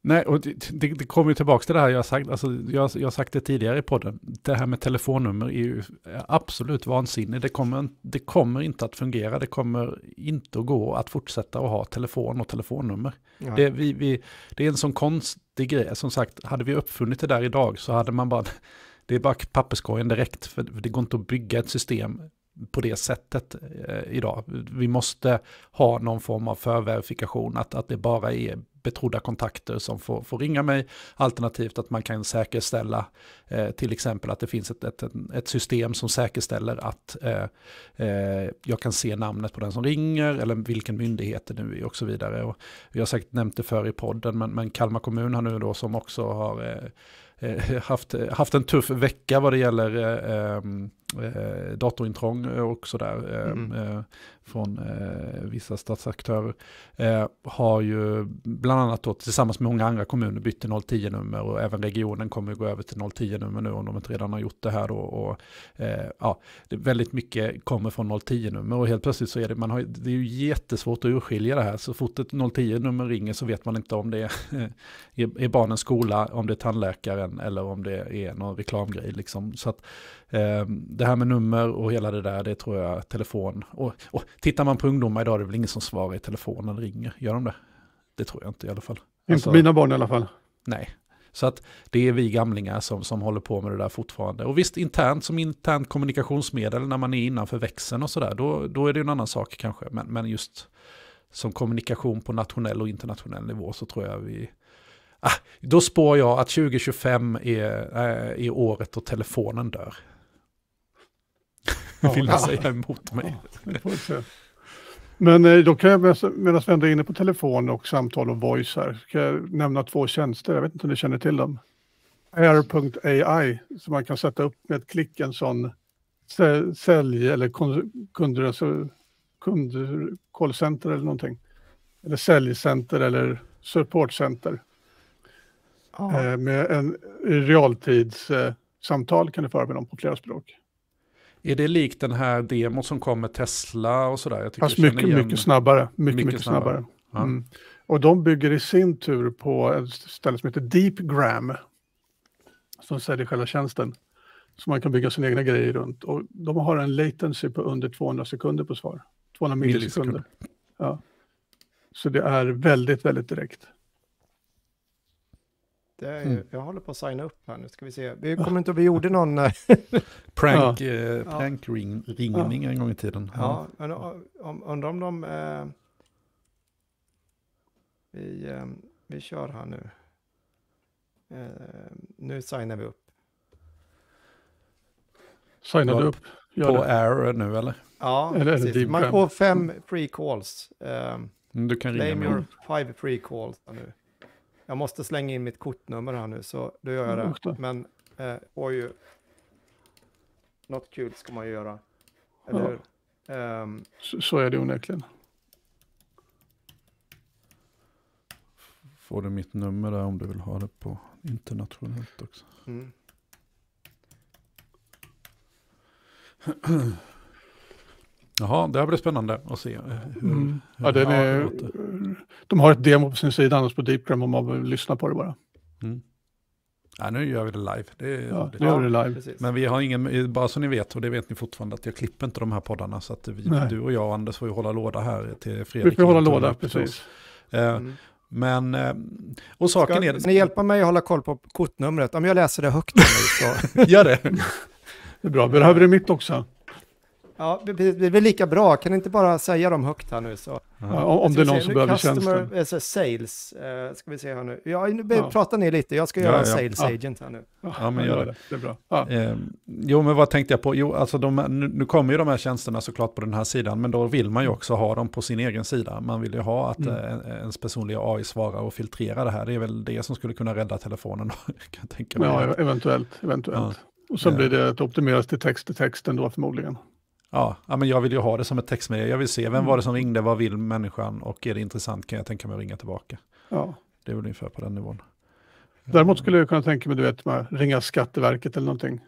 Speaker 2: Nej, och det,
Speaker 1: det, kommer tillbaka till det här jag har sagt, alltså jag, jag sagt det tidigare i podden. Det här med telefonnummer är ju absolut vansinnigt. Det kommer, det kommer inte att fungera, det kommer inte att gå att fortsätta att ha telefon och telefonnummer. Ja. Det, vi, vi, det är en sån konstig grej, som sagt, hade vi uppfunnit det där idag så hade man bara, [LAUGHS] det är bara papperskorgen direkt, för det går inte att bygga ett system på det sättet eh, idag. Vi måste ha någon form av förverifikation, att, att det bara är betrodda kontakter som får, får ringa mig, alternativt att man kan säkerställa eh, till exempel att det finns ett, ett, ett system som säkerställer att eh, eh, jag kan se namnet på den som ringer eller vilken myndighet det nu är och så vidare. Och jag har säkert nämnt det förr i podden, men, men Kalmar kommun har nu då som också har eh, Eh, haft, eh, haft en tuff vecka vad det gäller eh, ehm, eh datorintrång och sådär. Ehm, mm från eh, vissa statsaktörer, eh, har ju bland annat då, tillsammans med många andra kommuner bytt till 010-nummer och även regionen kommer att gå över till 010-nummer nu om de inte redan har gjort det här då. Och, eh, ja, det, väldigt mycket kommer från 010-nummer och helt plötsligt så är det, man har, det är ju jättesvårt att urskilja det här. Så fort ett 010-nummer ringer så vet man inte om det är, [LAUGHS] är barnens skola, om det är tandläkaren eller om det är någon reklamgrej. Liksom. Så att, Ehm, det här med nummer och hela det där, det tror jag telefon. Och, och tittar man på ungdomar idag, det är väl ingen som svarar i telefonen ringer. Gör de det? Det tror jag inte i alla fall. Inte alltså, mina barn i alla fall. Nej, så att det är vi gamlingar som, som håller på med det där fortfarande. Och visst, internt som internt kommunikationsmedel när man är innanför växeln och sådär, då, då är det en annan sak kanske. Men, men just som kommunikation på nationell och internationell nivå så tror jag vi... Ah, då spår jag att 2025 är, äh, är året då telefonen dör vill ja. säga
Speaker 3: emot mig. Ja, men eh, då kan jag medan vi ändå är inne på telefon och samtal och voice här, ska jag nämna två tjänster, jag vet inte om ni känner till dem. Air.ai, som man kan sätta upp med ett klick en sån sälj eller alltså kund kunder, callcenter eller någonting. Eller säljcenter eller supportcenter. Oh. Med en realtidssamtal eh, kan du föra med dem på flera språk.
Speaker 1: Är det likt den här demot som kom med Tesla och sådär? Jag alltså mycket, igen... mycket snabbare. Mycket, mycket, snabbare. snabbare. Mm.
Speaker 3: Och de bygger i sin tur på ett ställe som heter DeepGram. Som säljer själva tjänsten. Så man kan bygga sina egna grejer runt. Och de har en latency på under 200 sekunder på svar. 200 millisekunder. millisekunder. Ja. Så det är väldigt, väldigt direkt.
Speaker 2: Är, mm. Jag håller på att signa upp här nu, ska vi se. Vi kommer inte att vi gjorde någon... Eh, [LAUGHS] prank, ja. eh, prank ring, ringning ja. en gång i tiden. Ja, ja. Men, eh, om, undrar om de... Eh, vi, eh, vi kör här nu. Eh, nu signar vi upp.
Speaker 1: Signar du upp? Gör på det. nu eller? Ja, eller precis. Man får
Speaker 2: fem pre-calls. Mm, du kan ringa med. five pre-calls nu. Jag måste slänga in mitt kortnummer här nu, så då gör jag det. Men eh, oj, något kul ska man ju göra. Eller ja. um, så, så, är det onekligen.
Speaker 1: Får du mitt nummer där om du vill ha det på internationellt också. Mm. [CLEARS THROAT] [CLEARS THROAT] Jaha, det här blir spännande att se. Eh,
Speaker 4: hur, mm.
Speaker 3: hur ja, den är, de har ett demo på sin sida, annars på Deepgram om man vill lyssna på det bara.
Speaker 1: Mm. Ja, nu gör vi det live. Det är ja, nu gör vi det live. Precis. Men vi har ingen, bara så ni vet, och det vet ni fortfarande, att jag klipper inte de här poddarna. Så att vi, du och jag och Anders får ju hålla låda här till Fredrik. Vi får hålla låda, precis. Eh, mm. Men, eh, och saken Ska är... Ska ni
Speaker 2: hjälpa mig att hålla koll på kortnumret? Om jag läser det högt nu så... [LAUGHS] Gör det. [LAUGHS] det är bra, behöver du mitt också? Ja, det blir lika bra. Kan inte bara säga dem högt här nu så? Ja, om det är någon som behöver customer, tjänsten. Alltså sales, eh, ska vi se här nu. Ja, nu ja. pratar ni lite. Jag ska göra ja, en sales agent här nu. Ja, men gör det. Det är
Speaker 1: bra. Eh, jo, men vad tänkte jag på? Jo, alltså de, nu, nu kommer ju de här tjänsterna såklart på den här sidan, men då vill man ju också ha dem på sin egen sida. Man vill ju ha att mm. Eh, ens personliga AI svarar och filtrerar det här. Det är väl det som skulle kunna rädda telefonen. [LAUGHS] kan jag tänka mig. Ja, eventuellt.
Speaker 3: eventuellt. Och sen blir det att optimeras till text till texten då förmodligen.
Speaker 1: Ja, men jag vill ju ha det som ett textmeddelande. Jag vill se, vem mm. var det som ringde, vad vill människan och är det intressant kan jag tänka mig att ringa tillbaka. Ja. Det är väl ungefär på den nivån.
Speaker 3: Däremot skulle eh. jag kunna tänka mig, du vet, ringa Skatteverket eller någonting.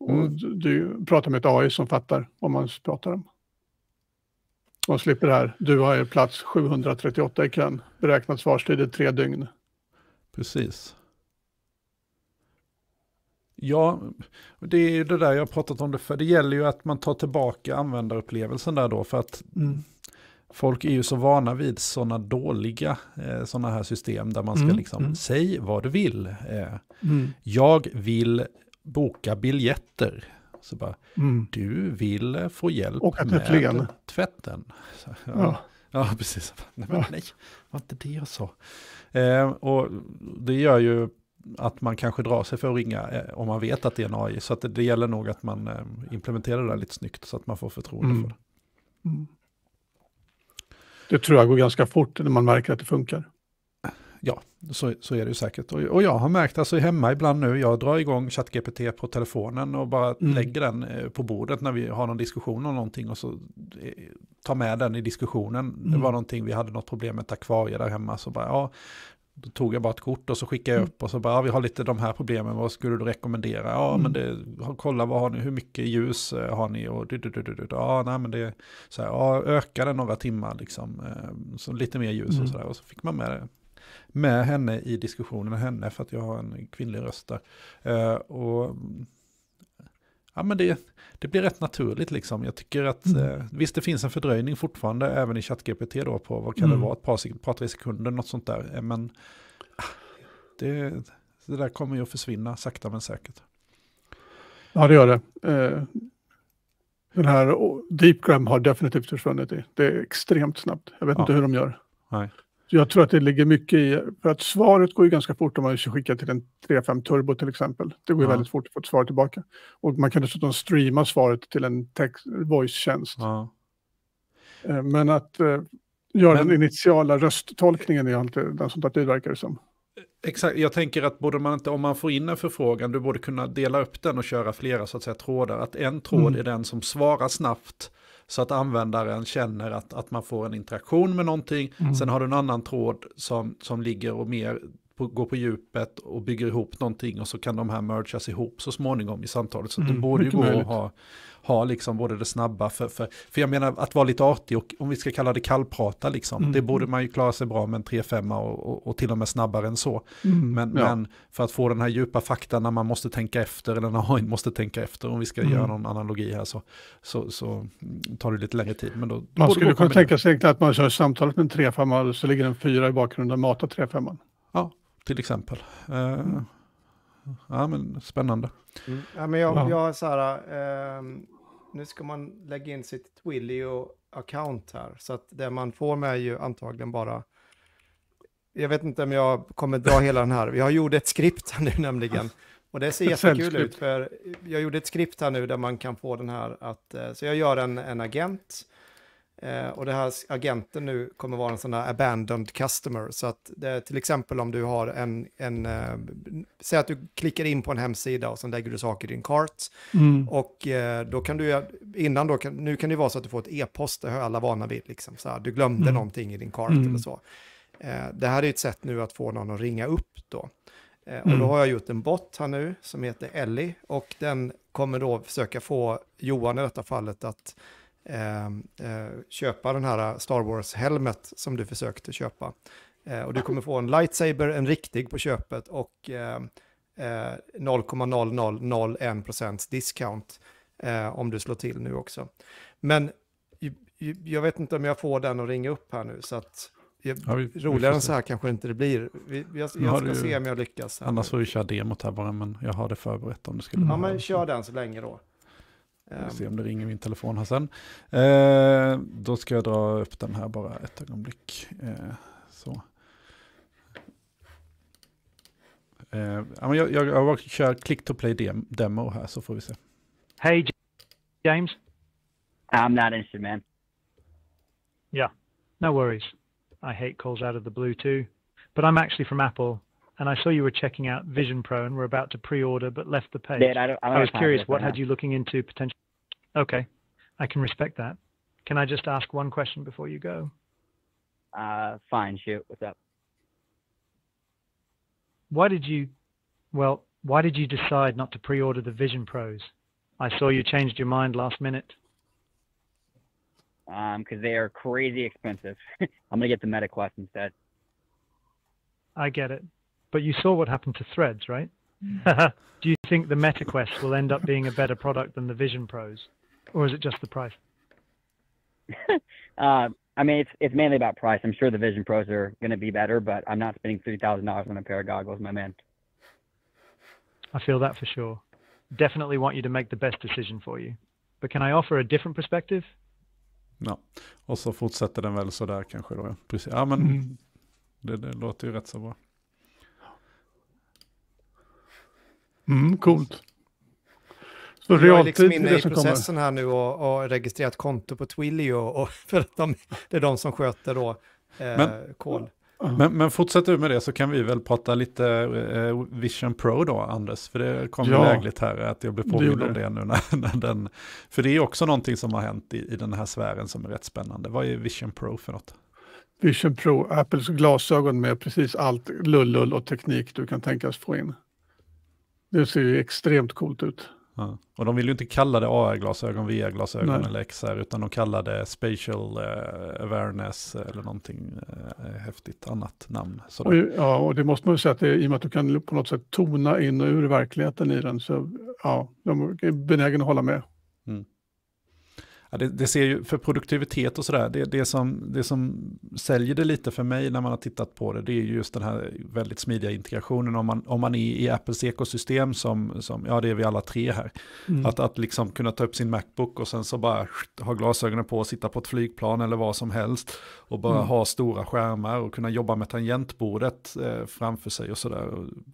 Speaker 3: Och mm. du, du pratar med ett AI som fattar vad man pratar om. De slipper det här, du har er plats 738 i kön, beräknad svarstid är tre dygn.
Speaker 1: Precis. Ja, det är ju det där jag har pratat om det för. Det gäller ju att man tar tillbaka användarupplevelsen där då. För att mm. folk är ju så vana vid sådana dåliga eh, sådana här system där man ska mm. liksom, mm. säg vad du vill. Eh, mm. Jag vill boka biljetter. Så bara, mm. du vill få hjälp med flen. tvätten. ja. ja. ja. precis. Nej, men, nej, var inte det jag sa. Eh, och det gör ju att man kanske drar sig för att ringa eh, om man vet att det är en AI. Så att det, det gäller nog att man eh, implementerar det där lite snyggt så att man får förtroende mm. för det. Det tror jag går ganska fort när man märker att det funkar. Ja, så, så är det ju säkert. Och, och jag har märkt, alltså hemma ibland nu, jag drar igång ChatGPT på telefonen och bara mm. lägger den eh, på bordet när vi har någon diskussion om någonting och så tar med den i diskussionen. Mm. Det var någonting, vi hade något problem med ett akvarie där hemma, så bara, ja, då tog jag bara ett kort och så skickade jag upp mm. och så bara, ja, vi har lite de här problemen, vad skulle du rekommendera? Ja, mm. men det, kolla vad har ni, hur mycket ljus eh, har ni? Och du, du, du, du, du. du Ja, nej, men det, så här, ja, öka det några timmar liksom, eh, så lite mer ljus mm. och så där. Och så fick man med det med henne i diskussionen, henne för att jag har en kvinnlig röst där. Eh, och ja, men det, det blir rätt naturligt liksom. Jag tycker att, mm. eh, visst det finns en fördröjning fortfarande, även i ChatGPT då, på vad kan mm. det vara, ett par, par, tre sekunder, något sånt där. Eh, men det, det där kommer ju att försvinna sakta men säkert.
Speaker 3: Ja, det gör det. Eh, den här Deepgram har definitivt försvunnit. I. Det är extremt snabbt. Jag vet ja. inte hur de gör. Nej jag tror att det ligger mycket i, för att svaret går ju ganska fort om man skickar till en 3.5 Turbo till exempel. Det går ju ja. väldigt fort att få ett svar tillbaka. Och man kan dessutom streama svaret till en voice-tjänst. Ja. Eh, men att eh, göra Men... den initiala rösttolkningen är inte den som tar tid, verkar det som.
Speaker 1: Exakt, jag tänker att borde man inte, om man får in en förfrågan, du borde kunna dela upp den och köra flera så att säga, trådar. Att en tråd mm. är den som svarar snabbt så att användaren känner att, att man får en interaktion med någonting. Mm. Sen har du en annan tråd som, som ligger och mer på, går på djupet och bygger ihop någonting och så kan de här mergas ihop så småningom i samtalet. Så mm, det borde ju gå att ha, ha liksom både det snabba, för, för, för jag menar att vara lite artig och om vi ska kalla det kallprata liksom, mm. det borde man ju klara sig bra med en 3-5 och, och, och, till och med snabbare än så. Mm, men, ja. men, för att få den här djupa fakta när man måste tänka efter, eller när AI måste tänka efter, om vi ska göra mm. någon analogi här så, så, så tar det lite längre tid. Men då, man skulle kunna tänka
Speaker 3: sig att man kör samtalet med en 3-5 och så ligger en 4 i bakgrunden och matar 3-5. Ja, till exempel.
Speaker 1: Eh, mm. Ja, men spännande.
Speaker 4: Mm.
Speaker 2: Ja, men jag, ja. jag så här, eh, nu ska man lägga in sitt Twilio-account här, så att det man får med är ju antagligen bara jag vet inte om jag kommer dra [LAUGHS] hela den här. Jag gjorde ett skript här nu nämligen. Och det ser [LAUGHS] jättekul ut för jag gjorde ett skript här nu där man kan få den här att... Eh, så jag gör en, en agent Eh, och det här agenten nu kommer vara en sån här abandoned customer. Så att det, till exempel om du har en, en eh, säg att du klickar in på en hemsida och sen lägger du saker i din cart. Mm. Och eh, då kan du, innan då, kan, nu kan det vara så att du får ett e-post, det hör alla vana vid, liksom, så här, du glömde mm. någonting i din cart mm. eller så. Eh, det här är ett sätt nu att få någon att ringa upp då. Mm. Och då mm. har jag gjort en bot här nu som heter Ellie och den kommer då försöka få Johan i detta fallet att Ehm, eh, köpa den här Star Wars-helmet som du försökte köpa. Eh, och du kommer få en lightsaber, en riktig på köpet och 0,0001% ehm, eh, discount om du slår till nu också. Men jag vet inte om jag får den att ringa upp här nu så att ja, vi, roligare vi än så här kanske inte det blir. Vi, jag, jag ska ju, se om jag lyckas. Annars
Speaker 1: får vi köra demot här bara, men jag har det förberett om du skulle mm. Ja,
Speaker 2: men kör den så länge då.
Speaker 1: Vi får se ehm. om det ringer min telefon här sen. Eh, då ska jag dra upp den här bara ett ögonblick. Eh, så. Eh, jag, jag, jag kör click to play dem demo här så får vi se.
Speaker 4: Hej James. I'm not interested man. Yeah, no worries. I hate calls out of the blue too. But I'm actually from Apple and I saw you were checking out Vision Pro and were about to pre-order but left the page. Dad, I, I, I, was curious, what had you looking into potential? Okay, I can respect that. Can I just ask one question before you go? Uh, fine, shoot. What's up? Why did you, well, why did you decide not to pre-order the Vision Pros? I saw you changed your mind last minute. Um, because they are crazy expensive. [LAUGHS] I'm gonna get the Meta Quest instead. I get it, but you saw what happened to Threads, right? Hmm. [LAUGHS] Do you think the Meta Quest will end up being a better product than the Vision Pros? or is it just the price? [LAUGHS] uh, I mean, it's it's mainly about price. I'm sure the Vision Pros are going to be better, but I'm not spending three thousand dollars on a pair of goggles, my man. I feel that for sure. Definitely want you to make the best decision for you. But can I offer a different perspective?
Speaker 1: No, och så fortsätter den väl där kanske då. Precis. Ja, men mm. det, det, låter ju rätt så bra.
Speaker 3: Mm, coolt. Så jag är liksom inne i processen
Speaker 2: här nu och, och registrerat konto på Twilio, och [LAUGHS] för att de, det är de som sköter då eh, men, kol.
Speaker 1: Men, fortsätter du med det så kan vi väl prata lite eh, Vision Pro då, Anders, för det kom ja. lägligt här att jag blev påmind om det nu. När, [LAUGHS] när den, för det är också någonting som har hänt i, i den här sfären som är rätt spännande. Vad är Vision Pro för något? Vision Pro, Apples glasögon med precis allt lullull och teknik
Speaker 3: du kan tänkas få in. Det ser ju extremt coolt ut.
Speaker 1: Och de vill ju inte kalla det AR-glasögon, VR-glasögon eller XR, utan de kallar det Spatial eh, Awareness eller någonting eh, häftigt annat namn. Och, ja, och
Speaker 3: det måste man ju säga att det, i och med att du kan på något sätt tona in och ur verkligheten i den, så ja, de är benägen att hålla
Speaker 1: med. Ja, det, det, ser ju, för produktivitet och sådär, det, det, som, det som säljer det lite för mig när man har tittat på det, det är just den här väldigt smidiga integrationen. Om man, om man är i Apples ekosystem som, som ja det är vi alla tre här, mm. att, att liksom kunna ta upp sin Macbook och sen så bara ha glasögonen på och sitta på ett flygplan eller vad som helst och bara mm. ha stora skärmar och kunna jobba med tangentbordet eh, framför sig och sådär.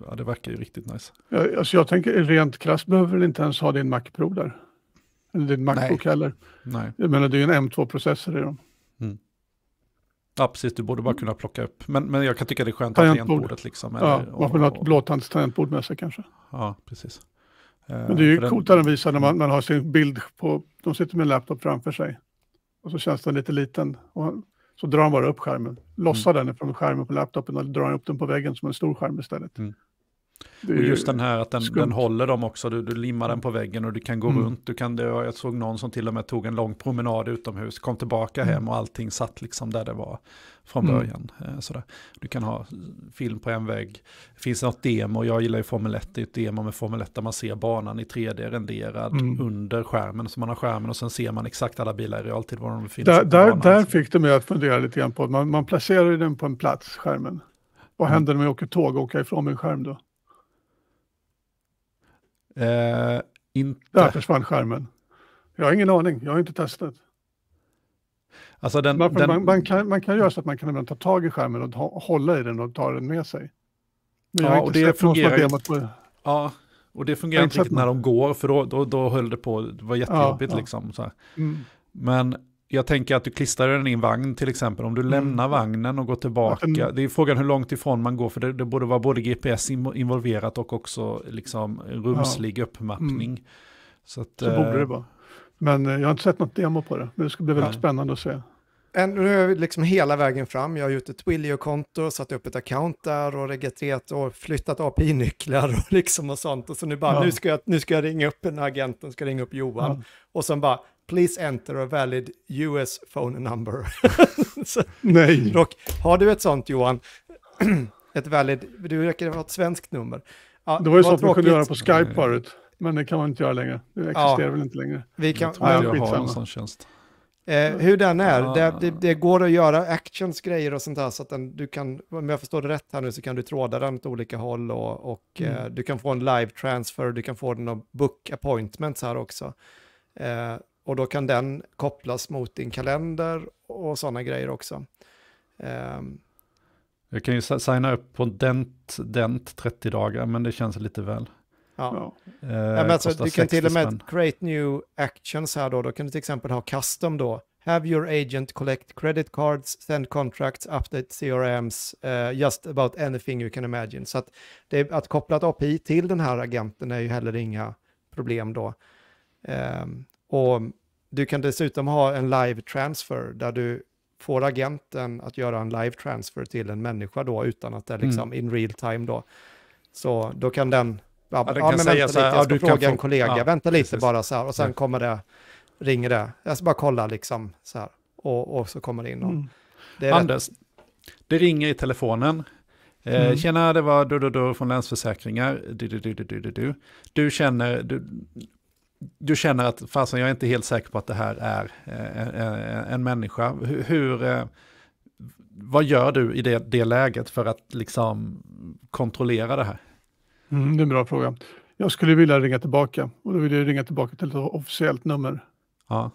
Speaker 1: Ja, det verkar ju riktigt nice.
Speaker 3: Ja, alltså jag tänker rent krasst behöver du inte ens ha din Mac Pro där. Eller din Macbook Nej. heller. Nej. Jag menar, det är ju en M2-processor i dem.
Speaker 1: Mm. Ja, precis. Du borde bara mm. kunna plocka upp. Men, men jag kan tycka det är skönt tangentbord. att tangentbordet liksom. Eller, ja, man får ha
Speaker 3: ett blåtandstangentbord med sig kanske.
Speaker 1: Ja, precis. Men det är ju eh, coolt
Speaker 3: den... när den visar när man, man har sin bild på, de sitter med en laptop framför sig. Och så känns den lite liten. Och så drar han bara upp skärmen, lossar mm. den från skärmen på laptopen och drar upp den på väggen som en stor skärm istället. Mm.
Speaker 1: Och just den här att den, den håller dem också, du, du, limmar den på väggen och du kan gå mm. runt. Du kan, jag såg någon som till och med tog en lång promenad utomhus, kom tillbaka mm. hem och allting satt liksom där det var från mm. början. Eh, sådär. Du kan ha film på en vägg. Det finns något demo, jag gillar ju Formel 1, det är ett demo med Formel 1 där man ser banan i 3D renderad mm. under skärmen. Så man har skärmen och sen ser man exakt alla bilar i realtid var de befinner Där, där,
Speaker 3: där liksom. fick det mig att fundera lite grann på, man, man placerar den på en plats, skärmen. Vad mm. händer om jag åker tåg och åker ifrån min skärm då?
Speaker 1: Eh, inte...
Speaker 3: Där försvann skärmen. Jag har ingen aning, jag har inte testat.
Speaker 1: Alltså den, man, den... Man, man,
Speaker 3: kan, man kan göra så att man kan ta tag i skärmen och ta, hålla i den och ta den med sig. Men ja, och det fungerar
Speaker 1: Ja, och det fungerar inte riktigt när de går, för då, då, då höll det på, det var jättejobbigt ja, ja. liksom. Så mm. Men jag tänker att du klistrar den i en vagn till exempel. Om du mm. lämnar vagnen och går tillbaka. Mm. Det är frågan hur långt ifrån man går. För det, det borde vara både GPS involverat och också liksom rumslig ja. uppmappning. Mm. Så, att, Så borde
Speaker 3: eh, det vara. Men eh, jag har inte sett något demo på det. Men det ska bli väldigt nej. spännande att se.
Speaker 2: En, nu är vi liksom hela vägen fram. Jag har gjort ett Twilio-konto, satt upp ett account där och registrerat och flyttat API-nycklar och [LAUGHS] liksom och sånt. Och så nu bara, ja. nu, ska jag, nu ska jag ringa upp den här agenten, ska ringa upp Johan. Ja. Och sen bara, please enter a valid US phone number. [LAUGHS] så, Nej. Dock, har du ett sånt Johan, [CLEARS THROAT] ett valid, du räcker ha ett svenskt nummer. Ja, det var ju så att man kunde göra på Skype förut,
Speaker 3: men det kan man inte göra
Speaker 2: längre. Det existerar ja. väl inte längre. Vi kan, jag tror jag, jag har en sån tjänst.
Speaker 3: Eh, hur den är, ah. det,
Speaker 2: det, det, går att göra actions, grejer och sånt där så att den, du kan, om jag förstår det rätt här nu så kan du tråda den åt olika håll och, och eh, mm. eh, du kan få en live transfer, du kan få den att book appointments här också. Eh, och då kan den kopplas mot din kalender och sådana grejer också. Um,
Speaker 1: jag kan ju signa upp på Dent, Dent 30 dagar, men det känns lite väl.
Speaker 2: Ja. ja
Speaker 4: eh, men alltså, du kan till och med
Speaker 2: create new actions här då. Då kan du till exempel ha custom då. Have your agent collect credit cards, send contracts, update CRMs, uh, eh, just about anything you can imagine. Så att, det, att koppla ett API till den här agenten är ju heller inga problem då. Um, och du kan dessutom ha en live transfer där du får agenten att göra en live transfer till en människa då utan att det är liksom mm. in real time då. Så då kan den, ja, ja, den kan ja, säga lite, så här, jag ska ja, fråga kan en få... kollega, vänta lite precis. bara så här och sen kommer det, ringer det, jag ska bara kolla liksom så här och, och så kommer det in någon. Mm. Det Anders, rätt. det ringer i telefonen. Eh, mm. Tjena, det var du, du, du från
Speaker 1: Länsförsäkringar. Du, du, du, du, du, du. du känner, du, du känner att fasen, jag är inte helt säker på att det här är eh, eh en människa. Hur, hur eh, vad gör du i det, det, läget för att liksom kontrollera det här? Mm, det är en bra fråga. Jag skulle vilja ringa tillbaka och då vill jag ringa tillbaka till ett officiellt nummer. Ja.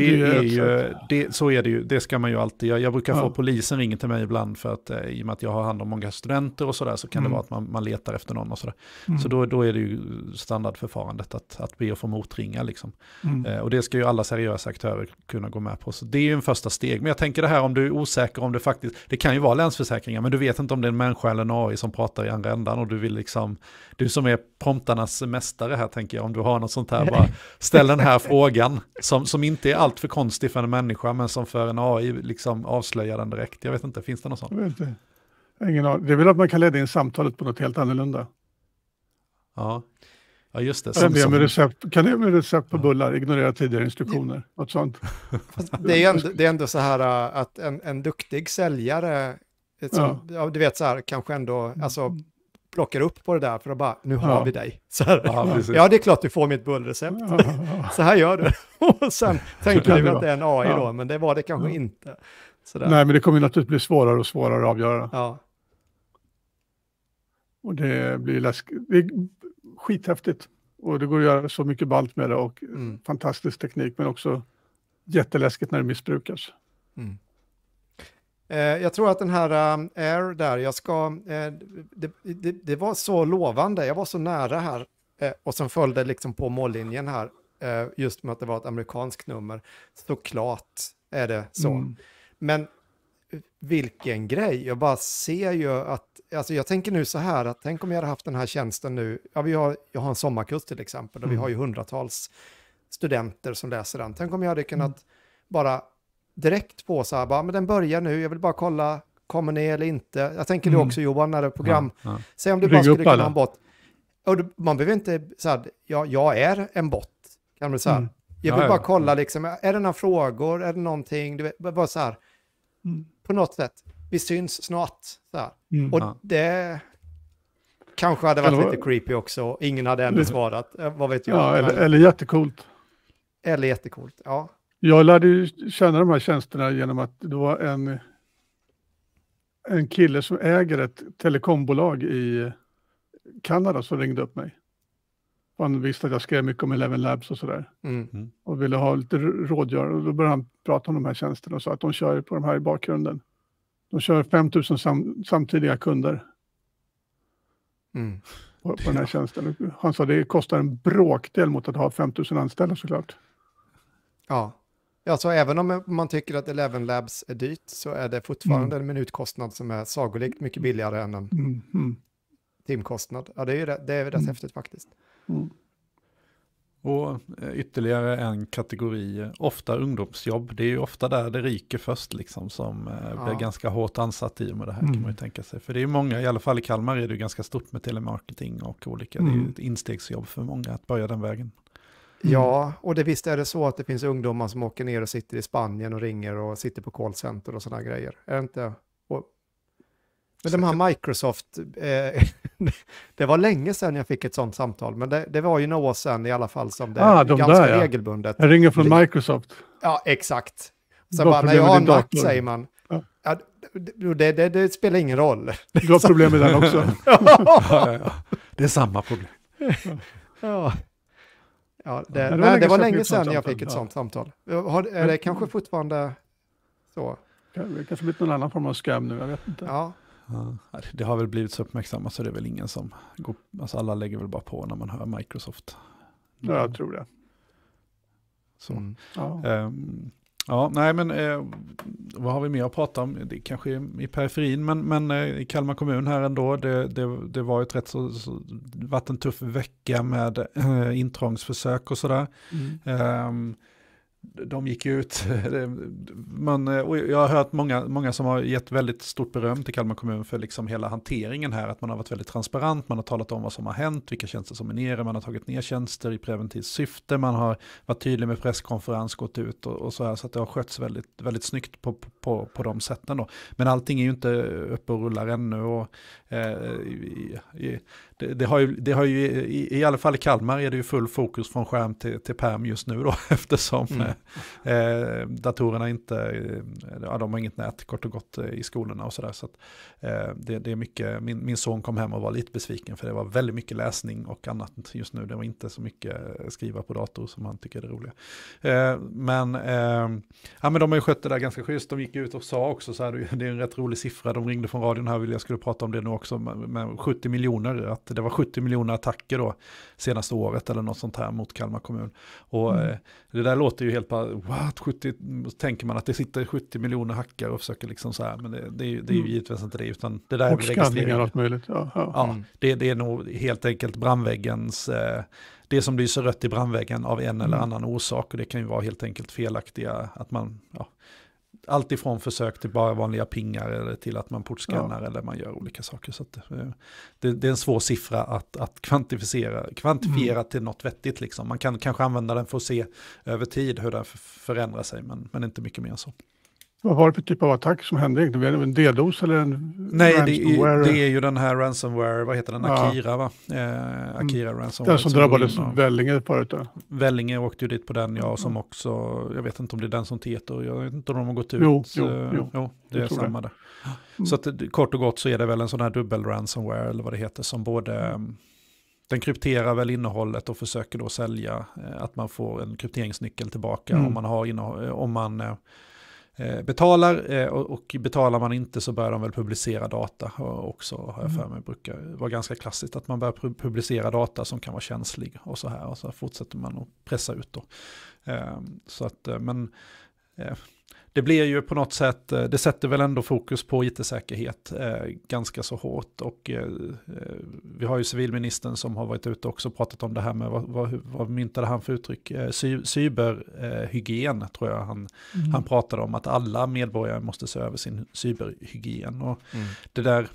Speaker 1: Det, det är ju, det, så är det ju, det ska man ju alltid göra. Jag brukar ja. få polisen ringer till mig ibland för att eh, i och med att jag har hand om många studenter och sådär så kan mm. det vara att man, man letar efter någon och sådär. Mm. Så då, då är det ju standardförfarandet att, att be och få motringa liksom. Mm. Eh, och det ska ju alla seriösa aktörer kunna gå med på. Så det är ju en första steg. Men jag tänker det här om du är osäker om det faktiskt, det kan ju vara Länsförsäkringar, men du vet inte om det är en människa eller en AI som pratar i andra ändan och du vill liksom, du som är promptarnas mästare här tänker jag, om du har något sånt här, [LAUGHS] bara ställ den här frågan som, som inte är alls allt för konstig för en människa, men som för en AI liksom avslöjar den direkt. Jag vet inte, finns det något sånt? Jag
Speaker 3: vet inte. Ingen aning. Det är väl att man kan leda in samtalet på något helt annorlunda.
Speaker 1: Ja, ja just det. Kan som... med
Speaker 3: recept, kan du med recept på ja. bullar, ignorera tidigare instruktioner, ja. något sånt. [LAUGHS] det, är ändå,
Speaker 2: det är ändå så här äh, att en, en duktig säljare, som, ja. ja. du vet så här, kanske ändå, alltså plockar upp på det där för att bara, nu har ja. vi dig. Så här, ja, ja, det är klart du får mitt bullrecept. Ja, så här gör du. [LAUGHS] Och sen tänker du att det är en AI då, men det var det kanske inte. Sådär. Nej, men
Speaker 3: det kommer naturligtvis bli svårare och svårare att avgöra. Ja. Och det blir läskigt. skithäftigt. Och det går att göra så mycket ballt med det och mm. fantastisk teknik, men också jätteläskigt när det missbrukas.
Speaker 4: Mm.
Speaker 2: Eh, jag tror att den här um, Air där, jag ska, eh, det, det, det, var så lovande, jag var så nära här och sen följde liksom på mållinjen här, just med att det var ett amerikanskt nummer. Såklart är det så. Mm. Men vilken grej, jag bara ser ju att, alltså jag tänker nu så här att tänk om jag hade haft den här tjänsten nu, ja, vi har, jag har en sommarkurs till exempel, och vi mm. har ju hundratals studenter som läser den. Tänk om jag hade kunnat mm. bara direkt på så här, bara, men den börjar nu, jag vill bara kolla, kommer ni eller inte? Jag tänker mm. du också Johan, när det är program. Ja, ja. Säg om du Rygg bara skulle kunna ha en bot. Och du, man behöver inte, så här, ja, jag är en bot, kan man säga. Mm. Jag vill ja, bara kolla, liksom, är det några frågor, är det någonting, du vet, bara så här, mm. på något sätt, vi syns snart. Mm. Och det kanske hade varit eller, lite creepy också, ingen hade ännu svarat, eh, vad vet jag. eller, eller
Speaker 3: jättecoolt.
Speaker 2: Eller jättecoolt, ja.
Speaker 3: Jag lärde känna de här tjänsterna genom att det var en, en kille som äger ett telekombolag i Kanada som ringde upp mig. Han visste att jag skrev mycket om Eleven Labs och sådär. Mm. mm. Och ville ha lite rådgörare. då började han prata om de här tjänsterna och sa att de kör på de här i bakgrunden. De kör 5000 sam samtidiga kunder. Mm. På, på den här tjänsten. Han sa att det kostar en bråkdel mot att ha 5000 anställda såklart.
Speaker 2: Ja. Alltså även om man tycker att Eleven Labs är dyrt så är det fortfarande mm. en minutkostnad som är sagolikt mycket mm. billigare än en mm. timkostnad. Ja, det är ju det, det är rätt mm. häftigt faktiskt. Mm.
Speaker 1: Och eh, ytterligare en kategori, eh, ofta ungdomsjobb. Det är ju ofta där det ryker först, liksom, som eh, ja. blir ganska hårt ansatt i och med det här, mm. kan man ju tänka sig. För det är många, i alla fall i Kalmar är det ju ganska stort med telemarketing och olika, mm. det är ju mm. ett instegsjobb för många att börja
Speaker 2: den vägen. Mm. Ja, och det visst är det så att det finns ungdomar som åker ner och sitter i Spanien och ringer och sitter på callcenter och sådana grejer. Är det inte? Och, men de här Microsoft, eh, [LAUGHS] det var länge sedan jag fick ett sådant samtal, men det, det var ju några år sedan i alla fall som det ah, de ganska där, ja. regelbundet. Jag ringer från Microsoft. Ja, exakt. Så bara, när jag har en Mac säger man, ja. Ja, det, det, det, spelar ingen roll. Du har problem med den också. [LAUGHS] [LAUGHS] Ja,
Speaker 1: det är samma problem.
Speaker 4: ja.
Speaker 2: Ja, det, ja, det var, nej, länge, det var länge sedan jag fick ett sånt samtal. Eh, har, är det kanske fortfarande så?
Speaker 1: Det kanske blivit någon annan form av scam nu, jag vet inte. Ja. ja. Det har väl blivit så uppmärksammat så det är väl ingen som går, alltså alla lägger väl bara på när man hör Microsoft. Ja, jag tror det. Så. Mm. Ja. Um, Ja, nej men eh, vad har vi mer att prata om? Det kanske i periferin, men, men eh, i Kalmar kommun här ändå, det, det, det var ju ett rätt så, så varit en tuff vecka med eh, intrångsförsök och sådär. Mm. Eh, de gick ut. [LAUGHS] Eh, och jag har hört många, många som har gett väldigt stort beröm till Kalmar kommun för liksom hela hanteringen här, att man har varit väldigt transparent, man har talat om vad som har hänt, vilka tjänster som är nere, man har tagit ner tjänster i preventivt syfte, man har varit tydlig med presskonferens, gått ut och, och så här, så att det har skötts väldigt, väldigt snyggt på, på, på de sätten då. Men allting är ju inte uppe och rullar ännu och eh, i, i, det, har ju, det har ju i, i alla fall i Kalmar är det ju full fokus från skärm till, till perm just nu då [LAUGHS] eftersom mm. eh, eh datorerna inte, eh, ja de har inget nät kort och gott eh, i skolorna och sådär. Så, där, så Eh, det, det, är mycket, min, min son kom hem och var lite besviken för det var väldigt mycket läsning och annat just nu. Det var inte så mycket eh, skriva på dator som han tycker är roligt. Eh, men, ehm, ja, men de har ju skött det där ganska schysst. De gick ut och sa också så här, [LAUGHS] det är en rätt rolig siffra, de ringde från radion här, jag skulle prata om det nu också, med 70 miljoner, att det var 70 miljoner attacker då senaste året eller något sånt här mot Kalmar kommun. Och mm. det där låter ju helt bara, what, 70, tänker man att det sitter 70 miljoner hackare och försöker liksom så här, men det, det, är, det är ju mm. givetvis inte det utan det där och är registrerat. Och allt möjligt. Ja, ja. ja mm. det, det, är nog helt enkelt brandväggens, eh, det som lyser rött i brandväggen av en mm. eller annan orsak, och det kan ju vara helt enkelt felaktiga, att man, ja, allt ifrån försök till bara vanliga pingar eller till att man portskannar ja. eller man gör olika saker. Så att, eh, det, det, är en svår siffra att, att kvantificera, kvantifiera mm. till något vettigt. Liksom. Man kan kanske använda den för att se över tid hur den förändrar sig, men, men inte mycket mer än så.
Speaker 3: Vad var det för typ av attack som hände? En D-dos eller en Nej, ransomware? Det, är, det är
Speaker 1: ju den här ransomware, vad heter den, Akira ja. va? Eh, mm. Akira ransomware. Den som, som drabbades och, Vällinge förut? då? Vellinge åkte ju dit på den, ja, mm. som också, jag vet inte om det är den som Tieto, jag vet inte om de har gått ut. Jo, eh, jo, jo. jo det är samma det. där. Mm. Så att, eh, kort och gott så är det väl en sån här dubbel ransomware eller vad det heter som både den krypterar väl innehållet och försöker då sälja eh, att man får en krypteringsnyckel tillbaka mm. om man har, innehåll, eh, om man eh, Eh, betalar eh, och betalar man inte så börjar de väl publicera data eh, också har jag mm. för mig. brukar vara ganska klassiskt att man börjar publicera data som kan vara känslig och så här och så fortsätter man att pressa ut då. Ehm, så att, men det blir ju på något sätt, eh, det sätter väl ändå fokus på it-säkerhet eh, ganska så hårt. Och eh, eh, vi har ju civilministern som har varit ute också och pratat om det här med, vad, vad, vad myntade han för uttryck? Eh, cy, cyberhygien eh, tror jag han, mm. han pratade om, att alla medborgare måste se över sin cyberhygien. Och mm. det där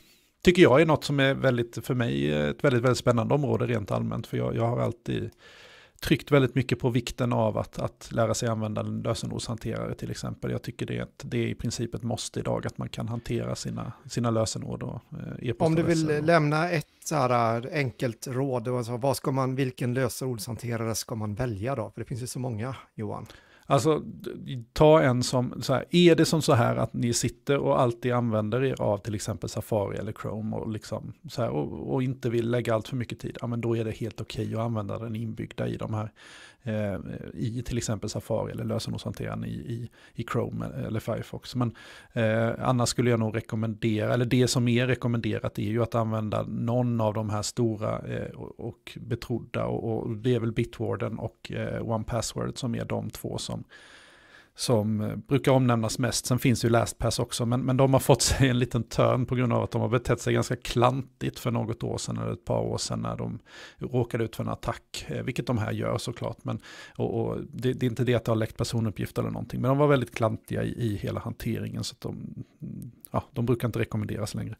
Speaker 1: tycker jag är något som är väldigt, för mig, ett väldigt, väldigt spännande område rent allmänt, för jag, jag har alltid tryckt väldigt mycket på vikten av att, att lära sig använda en lösenordshanterare till exempel. Jag tycker det är, ett, det är i princip ett måste idag att man kan hantera sina, sina lösenord och eh, e Om du vill och...
Speaker 2: lämna ett så här eh, enkelt råd, alltså, vad ska man, vilken lösenordshanterare ska man välja då? För det finns ju så många,
Speaker 1: Johan. Alltså, ta en som, så här, är det som så här att ni sitter och alltid använder er av till exempel Safari eller Chrome och, liksom, så här, och, och inte vill lägga allt för mycket tid, ja, men då är det helt okej okay att använda den inbyggda i de här, eh, i till exempel Safari eller lösenordshanteraren i, i, i Chrome eller Firefox. Men eh, annars skulle jag nog rekommendera, eller det som är rekommenderat är ju att använda någon av de här stora eh, och betrodda, och, och det är väl Bitwarden och eh, OnePassword som är de två som som, som eh, brukar omnämnas mest. Sen finns ju LastPass också, men, men de har fått sig en liten törn på grund av att de har betett sig ganska klantigt för något år sedan eller ett par år sedan när de råkade ut för en attack, eh, vilket de här gör såklart. Men, och, och det, det, är inte det att det har läckt personuppgifter eller någonting, men de var väldigt klantiga i, i hela hanteringen. Så de, ja, de brukar inte rekommenderas längre.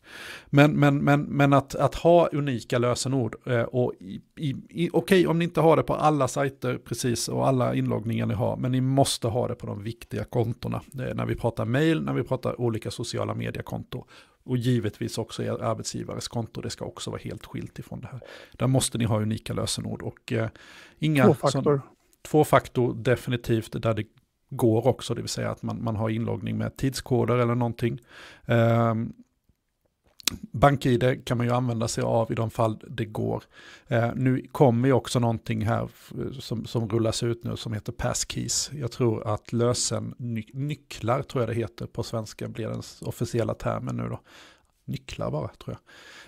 Speaker 1: Men, men, men, men att, att ha unika lösenord eh, och i, i, i, okej om ni inte har det på alla sajter precis och alla inloggningar ni har, men ni måste ha det på de viktiga kontona. Eh, när vi pratar mail, när vi pratar olika sociala mediekonto och givetvis också er arbetsgivares konto, det ska också vara helt skilt ifrån det här. Där måste ni ha unika lösenord och eh, inga... Tvåfaktor. Sån, tvåfaktor definitivt där det går också, det vill säga att man, man har inloggning med tidskoder eller någonting. Eh, BankID kan man ju använda sig av i de fall det går. Eh, nu kommer ju också någonting här som, som rullas ut nu som heter Passkeys. Jag tror att lösen, ny, nycklar tror jag det heter på svenska, blir den officiella termen nu då. Nycklar bara tror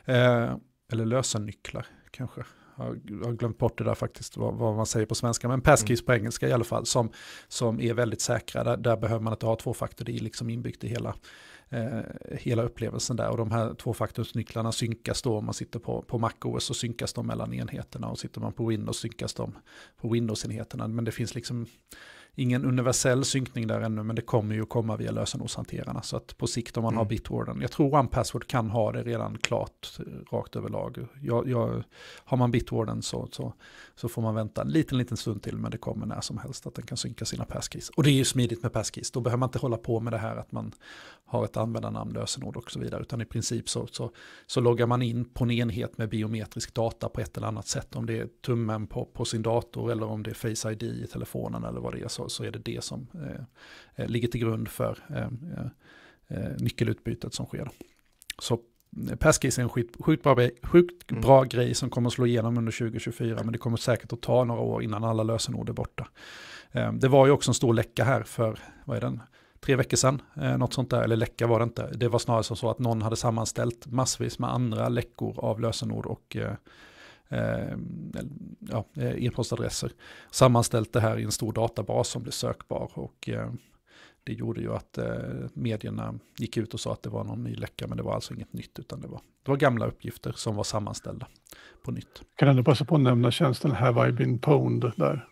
Speaker 1: jag. Eh, eller lösennycklar kanske jag har glömt bort det där faktiskt, vad, vad man säger på svenska, men passkeys mm. på engelska i alla fall, som, som är väldigt säkra. Där, där behöver man inte ha tvåfaktor, det är liksom inbyggt i hela, eh, hela upplevelsen där. Och de här tvåfaktorsnycklarna synkas då om man sitter på, på MacOS så synkas de mellan enheterna och sitter man på Windows synkas de på Windows-enheterna. Men det finns liksom ingen universell synkning där ännu, men det kommer ju komma via lösenordshanterarna. Så att på sikt om man mm. har Bitwarden, jag tror OnePassword kan ha det redan klart eh, rakt överlag. Jag, jag, har man Bitwarden så, så, så får man vänta en liten, liten stund till, men det kommer när som helst att den kan synka sina passkeys. Och det är ju smidigt med passkeys, då behöver man inte hålla på med det här att man har ett användarnamn, lösenord och så vidare, utan i princip så, så, så loggar man in på en enhet med biometrisk data på ett eller annat sätt, om det är tummen på, på sin dator eller om det är Face ID i telefonen eller vad det är, så, så, är det det som eh, eh ligger till grund för eh, eh, eh nyckelutbytet som sker. Så Passkeys är en skit, sjukt, bra, sjukt mm. bra mm. grej som kommer att slå igenom under 2024, men det kommer säkert att ta några år innan alla lösenord är borta. Det var ju också en stor läcka här för, vad är den, tre veckor sedan, eh, något sånt där, eller läcka var det inte. Det var snarare så att någon hade sammanställt massvis med andra läckor av lösenord och eh, eh, ja, eh, e-postadresser, sammanställt det här i en stor databas som blev sökbar. Och, eh, det gjorde ju att eh, medierna gick ut och sa att det var någon ny läcka, men det var alltså inget nytt, utan det var, det var gamla uppgifter som var sammanställda på nytt. Jag
Speaker 3: kan ändå passa på att nämna tjänsten Have I been pwned
Speaker 1: där?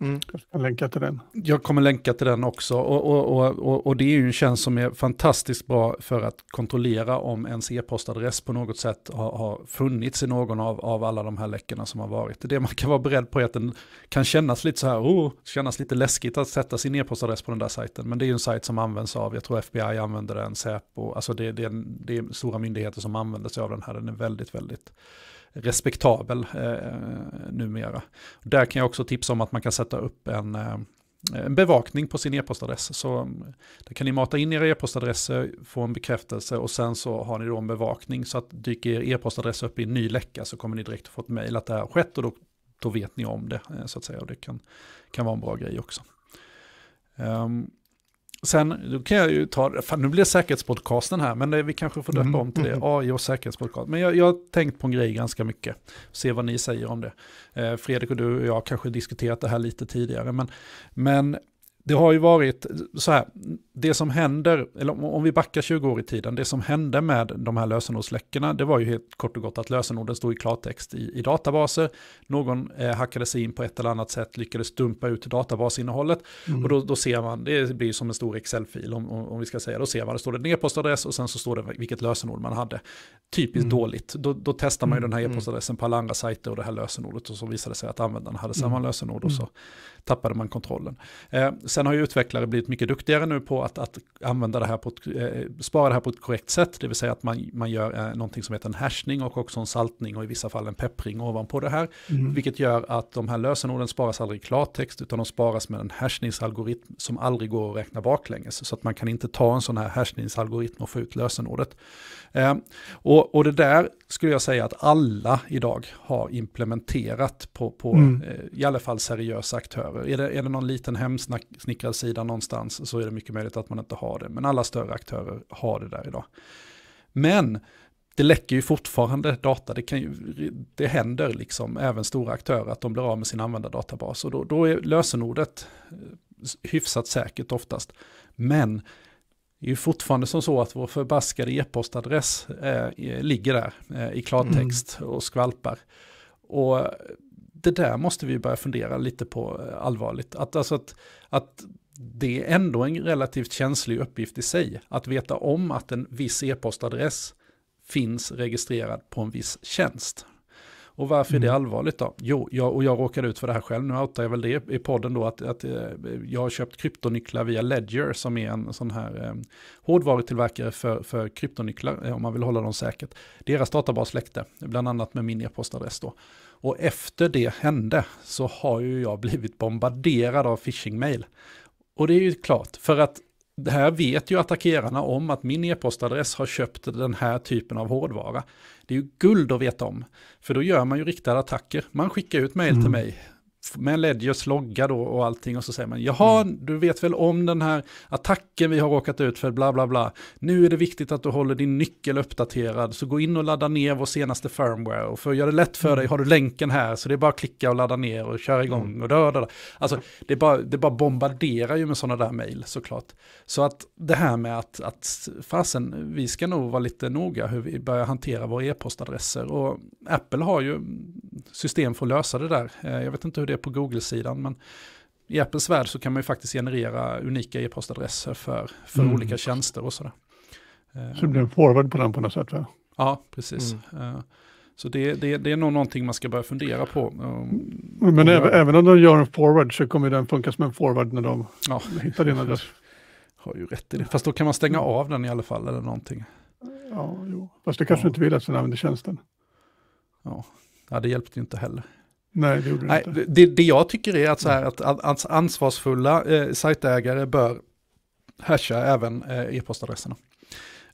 Speaker 1: Mm, jag länka till den. Jag kommer länka till den också. Och, och, och, och, det är ju en tjänst som är fantastiskt bra för att kontrollera om ens e-postadress på något sätt har, har funnits i någon av, av alla de här läckorna som har varit. Det man kan vara beredd på är att den kan kännas lite så här, oh, kännas lite läskigt att sätta sin e-postadress på den där sajten. Men det är ju en sajt som används av, jag tror FBI använder den, Säpo, alltså det, det, det är stora myndigheter som använder sig av den här, den är väldigt, väldigt respektabel eh, numera. Där kan jag också tipsa om att man kan sätta upp en, eh, en bevakning på sin e-postadress. Så mm, där kan ni mata in era e-postadresser, få en bekräftelse och sen så har ni då en bevakning. Så att dyker er e-postadress upp i en ny läcka så kommer ni direkt få ett mejl att det här har skett och då, då vet ni om det. Eh, så att säga. Och det kan, kan vara en bra grej också. Um, Sen då kan jag ju ta, fan nu blir säkerhetspodcasten här, men det, vi kanske får döpa mm. om till det, AI och säkerhetspodcast. Men jag, jag har tänkt på en grej ganska mycket, se vad ni säger om det. Eh, Fredrik och du och jag har kanske diskuterat det här lite tidigare, men, men det har ju varit så här, det som händer, eller om vi backar 20 år i tiden, det som hände med de här lösenordsläckorna, det var ju helt kort och gott att lösenorden stod i klartext i, i databaser, någon eh, hackade sig in på ett eller annat sätt, lyckades dumpa ut databasinnehållet, mm. och då, då ser man, det blir som en stor Excel-fil om, om, vi ska säga, då ser man, det står en e-postadress och sen så står det vilket lösenord man hade. Typiskt mm. dåligt, då, då testar man ju mm, den här mm. e-postadressen på alla andra sajter och det här lösenordet, och så visade det sig att användaren hade mm. samma lösenord och så tappade man kontrollen. Eh, sen har ju utvecklare blivit mycket duktigare nu på att, att använda det här på ett, eh, spara det här på ett korrekt sätt, det vill säga att man, man gör eh, någonting som heter en hashning och också en saltning och i vissa fall en peppring ovanpå det här, mm. vilket gör att de här lösenorden sparas aldrig i klartext utan de sparas med en hashningsalgoritm som aldrig går att räkna baklänges, så att man kan inte ta en sån här hashningsalgoritm och få ut lösenordet. Eh, och, och det där skulle jag säga att alla idag har implementerat på, på mm. eh, i alla fall seriösa aktörer. Är det, är det någon liten hemsnickarsida någonstans så är det mycket möjligt att man inte har det. Men alla större aktörer har det där idag. Men det läcker ju fortfarande data, det, kan ju, det händer liksom även stora aktörer att de blir av med sin användardatabas och då, då är lösenordet eh, hyfsat säkert oftast. Men är ju fortfarande som så att vår förbaskade e-postadress eh, ligger där eh, i klartext mm. och skvalpar. Och det där måste vi börja fundera lite på eh, allvarligt. Att, alltså att, att det är ändå en relativt känslig uppgift i sig. Att veta om att en viss e-postadress finns registrerad på en viss tjänst. Och varför är det mm. allvarligt då? Jo, jag, och jag råkade ut för det här själv, nu outar jag väl det i podden då, att, att eh, jag har köpt kryptonycklar via Ledger som är en sån här eh, hårdvarutillverkare för, för kryptonycklar, eh, om man vill hålla dem säkert. Deras databas läckte, bland annat med min e-postadress då. Och efter det hände så har ju jag blivit bombarderad av phishing-mail. Och det är ju klart, för att det här vet ju attackerarna om att min e-postadress har köpt den här typen av hårdvara. Det är ju guld att veta om, för då gör man ju riktade attacker. Man skickar ut mejl mm. till mig med Ledgers logga då och allting och så säger man jaha, mm. du vet väl om den här attacken vi har råkat ut för, bla bla bla. Nu är det viktigt att du håller din nyckel uppdaterad, så gå in och ladda ner vår senaste firmware. Och för att göra det lätt för mm. dig har du länken här, så det är bara att klicka och ladda ner och köra igång mm. och döda. Alltså, det bara, det bara bombarderar ju med sådana där mejl såklart. Så att det här med att, att fasen, vi ska nog vara lite noga hur vi börjar hantera våra e-postadresser. Och Apple har ju system för att lösa det där. Eh, jag vet inte hur det det på Google-sidan, men i Apples värld så kan man ju faktiskt generera unika e-postadresser för, för mm. olika tjänster och sådär. Eh,
Speaker 3: så det blir en forward på den på något sätt? Va?
Speaker 1: Ja, precis. Mm. Eh, så det, det, det, är nog någonting man ska börja fundera på. Men även, även
Speaker 3: om de gör en forward så kommer den funka som en forward när de ja. hittar din adress. [LAUGHS] Har ju rätt i
Speaker 1: det. Fast då kan man stänga mm. av den i alla fall eller någonting.
Speaker 3: Ja, jo. Fast det kanske ja. inte vill att den använder
Speaker 1: tjänsten. Ja. ja, det hjälpte inte heller. Nej, det gjorde det Nej, inte. Det, det jag tycker är att, så här, att, ansvarsfulla eh, sajtägare bör hasha även eh, e-postadresserna.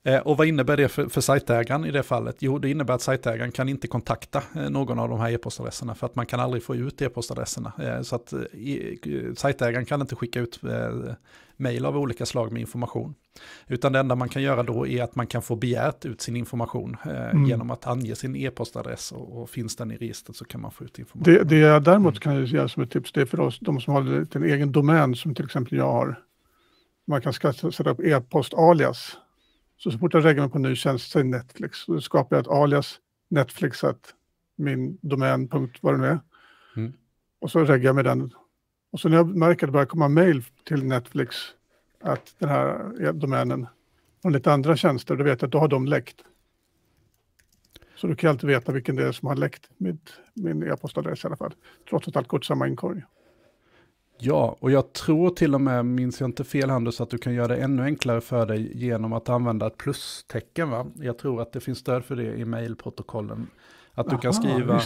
Speaker 1: Eh, och vad innebär det för, för sajtägaren i det fallet? Jo, det innebär att sajtägaren kan inte kontakta eh, någon av de här e-postadresserna för att man kan aldrig få ut e-postadresserna. Eh, så att eh, eh sajtägaren kan inte skicka ut mejl av olika slag med information. Utan det enda man kan göra då är att man kan få begärt ut sin information eh, mm. genom att ange sin e-postadress och, och, finns den i registret så kan man få ut information. Det,
Speaker 3: det jag däremot kan jag ge som ett tips, det är för oss, de som har en egen domän som till exempel jag har. Man kan sätta upp e-post-alias. Så, så fort jag reggar mig på en ny tjänst, säg Netflix, så skapar jag ett alias, Netflixat, min domän, punkt vad det nu är. Mm. Och så reggar jag med den och så när jag märker att det börjar komma mejl till Netflix att den här domänen och lite andra tjänster, då vet jag att då har de läckt. Så du kan jag alltid veta vilken det är som har läckt mitt, min e-postadress i alla fall, trots att allt går till samma inkorg.
Speaker 1: Ja, och jag tror till och med, minns jag inte fel Handels, att du kan göra det ännu enklare för dig genom att använda ett plustecken. Va? Jag tror att det finns stöd för det i mejlprotokollen. Att du Aha, kan skriva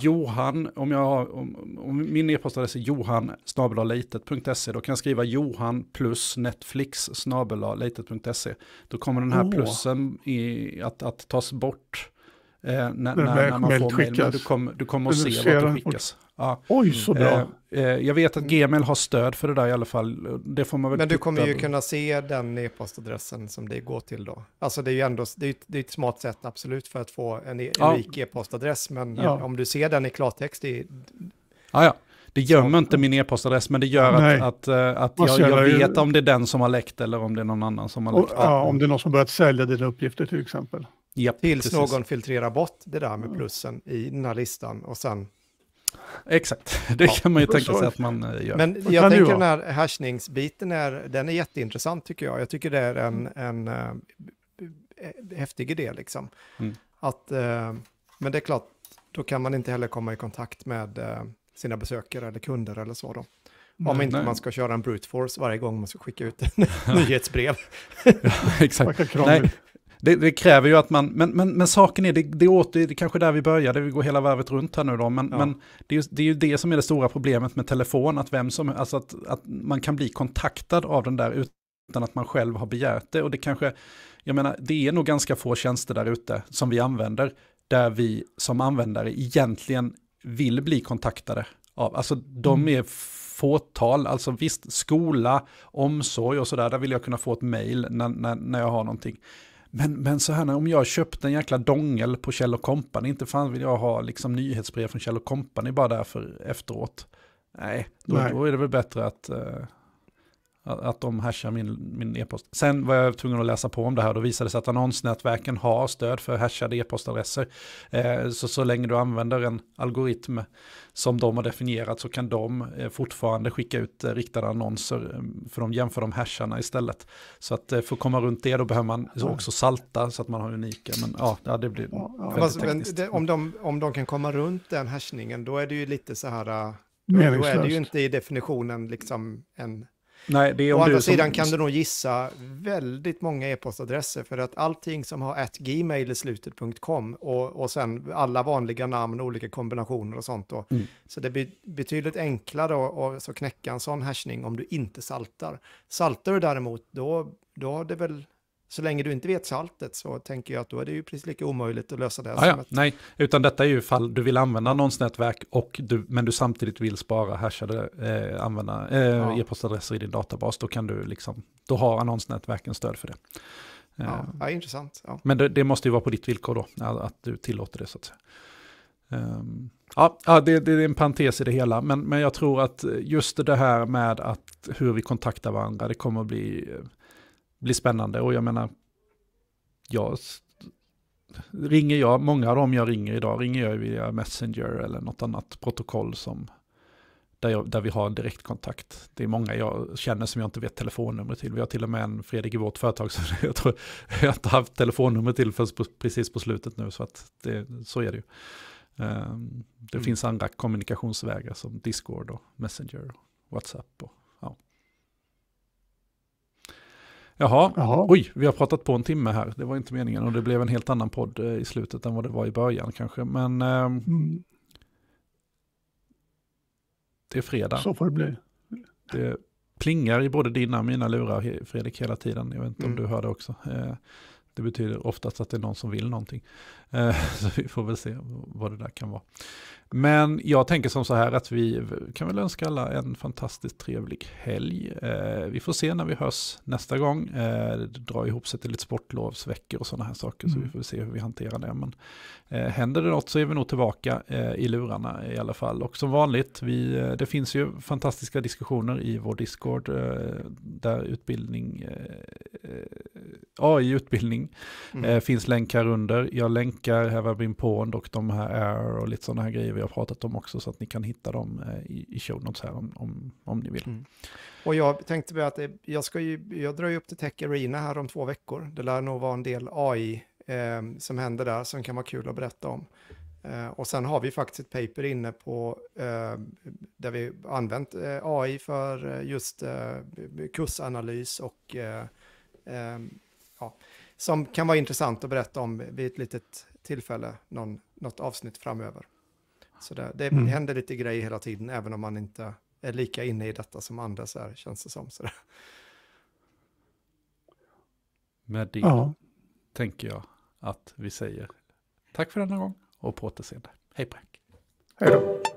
Speaker 1: Johan, om, jag om, om min e-postadress är johan då kan jag skriva Johan plus Netflix snabelalitet.se. Då kommer den här oh. plussen i, att, att tas bort Eh, när, när, man får mejl, du, kom, du kommer att se ser, vad det skickas. Ja. Oj, så bra. Eh, eh, jag vet att Gmail har stöd för det där i alla fall. Det får man väl Men du kommer ju kunna
Speaker 2: se den e-postadressen som det går till då. Alltså det är ju ändå, det är, det är ett smart sätt absolut för att få en rik e-, ja. e-postadress, men ja. om du ser den i klartext, det
Speaker 1: Ja, ah, ja. Det gömmer inte min e-postadress, men det gör Nej. att, eh, att, att jag, jag, vet om
Speaker 2: det är den som har läckt eller om
Speaker 1: det är någon annan som
Speaker 2: har läckt. Och, ja, om det
Speaker 3: är någon som börjat sälja dina uppgifter till exempel. Japp, tills precis. någon filtrerar
Speaker 2: bort det där med plussen i den här listan och sen...
Speaker 1: Exakt,
Speaker 3: [LAUGHS] det ja, kan man
Speaker 2: ju tänka sig att man eh, gör. Men jag tänker den här hashningsbiten är, den är jätteintressant tycker jag. Jag tycker det är en, en äh, häftig idé liksom. Mm. Att, äh, men det är klart, då kan man inte heller komma i kontakt med äh, sina besökare eller kunder eller så då. Nej, Om inte nej. man ska köra en brute force varje gång man ska skicka ut en [LAUGHS] nyhetsbrev.
Speaker 1: ja, exakt. Nej, det, det, kräver ju att man, men, men, men saken är, det, det, åter, det kanske där vi började, vi går hela varvet runt här nu då, men, ja. men det, är ju, det är ju det som är det stora problemet med telefon, att vem som, alltså att, att man kan bli kontaktad av den där utan att man själv har begärt det. Och det kanske, jag menar, det är nog ganska få tjänster där ute som vi använder, där vi som användare egentligen vill bli kontaktade av. Alltså de mm. är fåtal, alltså visst skola, omsorg och sådär, där vill jag kunna få ett mail när, när, när jag har någonting. Men, men så här, om jag köpte en jäkla dongel på Kjell och Company, inte fan vill jag ha liksom nyhetsbrev från Kjell och Company bara därför efteråt. Nej, då, Nej. då är det väl bättre att, eh, att de hashar min, min e-post. Sen var jag tvungen att läsa på om det här. Då visade det sig att annonsnätverken har stöd för hashade e-postadresser. Eh, så, så länge du använder en algoritm som de har definierat så kan de eh, fortfarande skicka ut eh, riktade annonser. Eh, för de jämför de hasharna istället. Så att för att komma runt det då behöver man också salta så att man har unika. Men ja, det blir ja, tekniskt.
Speaker 2: det, om, de, om de kan komma runt den hashningen då är det ju lite så här... Då, då är det ju inte i definitionen liksom en Nej, det är om Å andra sidan som... kan du nog gissa väldigt många e-postadresser för att allting som har at gmail i slutet.com och, och sen alla vanliga namn, olika kombinationer och sånt då. Mm. Så det blir betydligt enklare att knäcka en sån hashning om du inte saltar. Saltar du däremot, då, då har det väl så länge du inte vet saltet så tänker jag att då är det ju precis lika omöjligt att lösa det. Här ah, ja,
Speaker 1: nej, utan detta är ju fall du vill använda annonsnätverk och du, men du samtidigt vill spara hashade eh, eh, ja. e-postadresser i din databas, då kan du liksom, då har annonsnätverken stöd för det. Eh, ja, ja intressant. Ja. Men det, det, måste ju vara på ditt villkor då, att du tillåter det så att säga. Um, ja, det, det, är en parentes i det hela, men, men jag tror att just det här med att hur vi kontaktar varandra, det kommer att bli eh, blir spännande. Och jag menar, jag, ringer jag, många av dem jag ringer idag ringer jag via Messenger eller något annat protokoll som där, jag, där vi har en direktkontakt. Det är många jag känner som jag inte vet telefonnumret till. Vi har till och med en Fredrik i vårt företag som [LAUGHS] jag tror jag inte haft telefonnummer till förrän precis på slutet nu. Så, att det, så är det ju. Ehm, det mm. finns andra kommunikationsvägar som Discord och Messenger och WhatsApp och Jaha. Jaha, oj, vi har pratat på en timme här. Det var inte meningen och det blev en helt annan podd eh, i slutet än vad det var i början kanske. Men eh,
Speaker 4: mm.
Speaker 1: det är fredag. Så får det bli. Det plingar i både dina och mina lurar, Fredrik, hela tiden. Jag vet inte mm. om du hör det också. Eh, det betyder oftast att det är någon som vill någonting. Eh, [LAUGHS] så vi får väl se vad det där kan vara. Men jag tänker som så här att vi kan väl önska alla en fantastiskt trevlig helg. Eh, vi får se när vi hörs nästa gång. Eh, det drar ihop sig till lite sportlovsveckor och sådana här saker. Mm. Så vi mm. får se hur vi hanterar det. Men händer det något så är vi nog tillbaka i lurarna i alla fall. Och som vanligt, vi, det finns ju fantastiska diskussioner i vår Discord. Där utbildning, AI-utbildning, mm. finns länkar under. Jag länkar länkar, Have I Been Pond och de här Air och lite sådana här grejer vi har pratat om också så att ni kan hitta dem eh, i, show notes här om, om, om ni vill. Mm.
Speaker 2: Och jag tänkte att eh, jag, ska ju, jag drar ju upp till Tech Arena här om två veckor. Det lär nog vara en del AI eh, som händer där som kan vara kul att berätta om. Eh, och sen har vi faktiskt ett paper inne på eh, där vi använt eh, AI för just kursanalys och ehm, ja, som kan vara intressant att berätta om vid ett litet tillfälle någon, något avsnitt framöver. Så det, det mm. händer lite grejer hela tiden, även om man inte är lika inne i detta som Anders är, känns det som. Så
Speaker 1: Med det ja. tänker jag att vi säger tack för denna gång och på återseende. Hej på er. Hej då.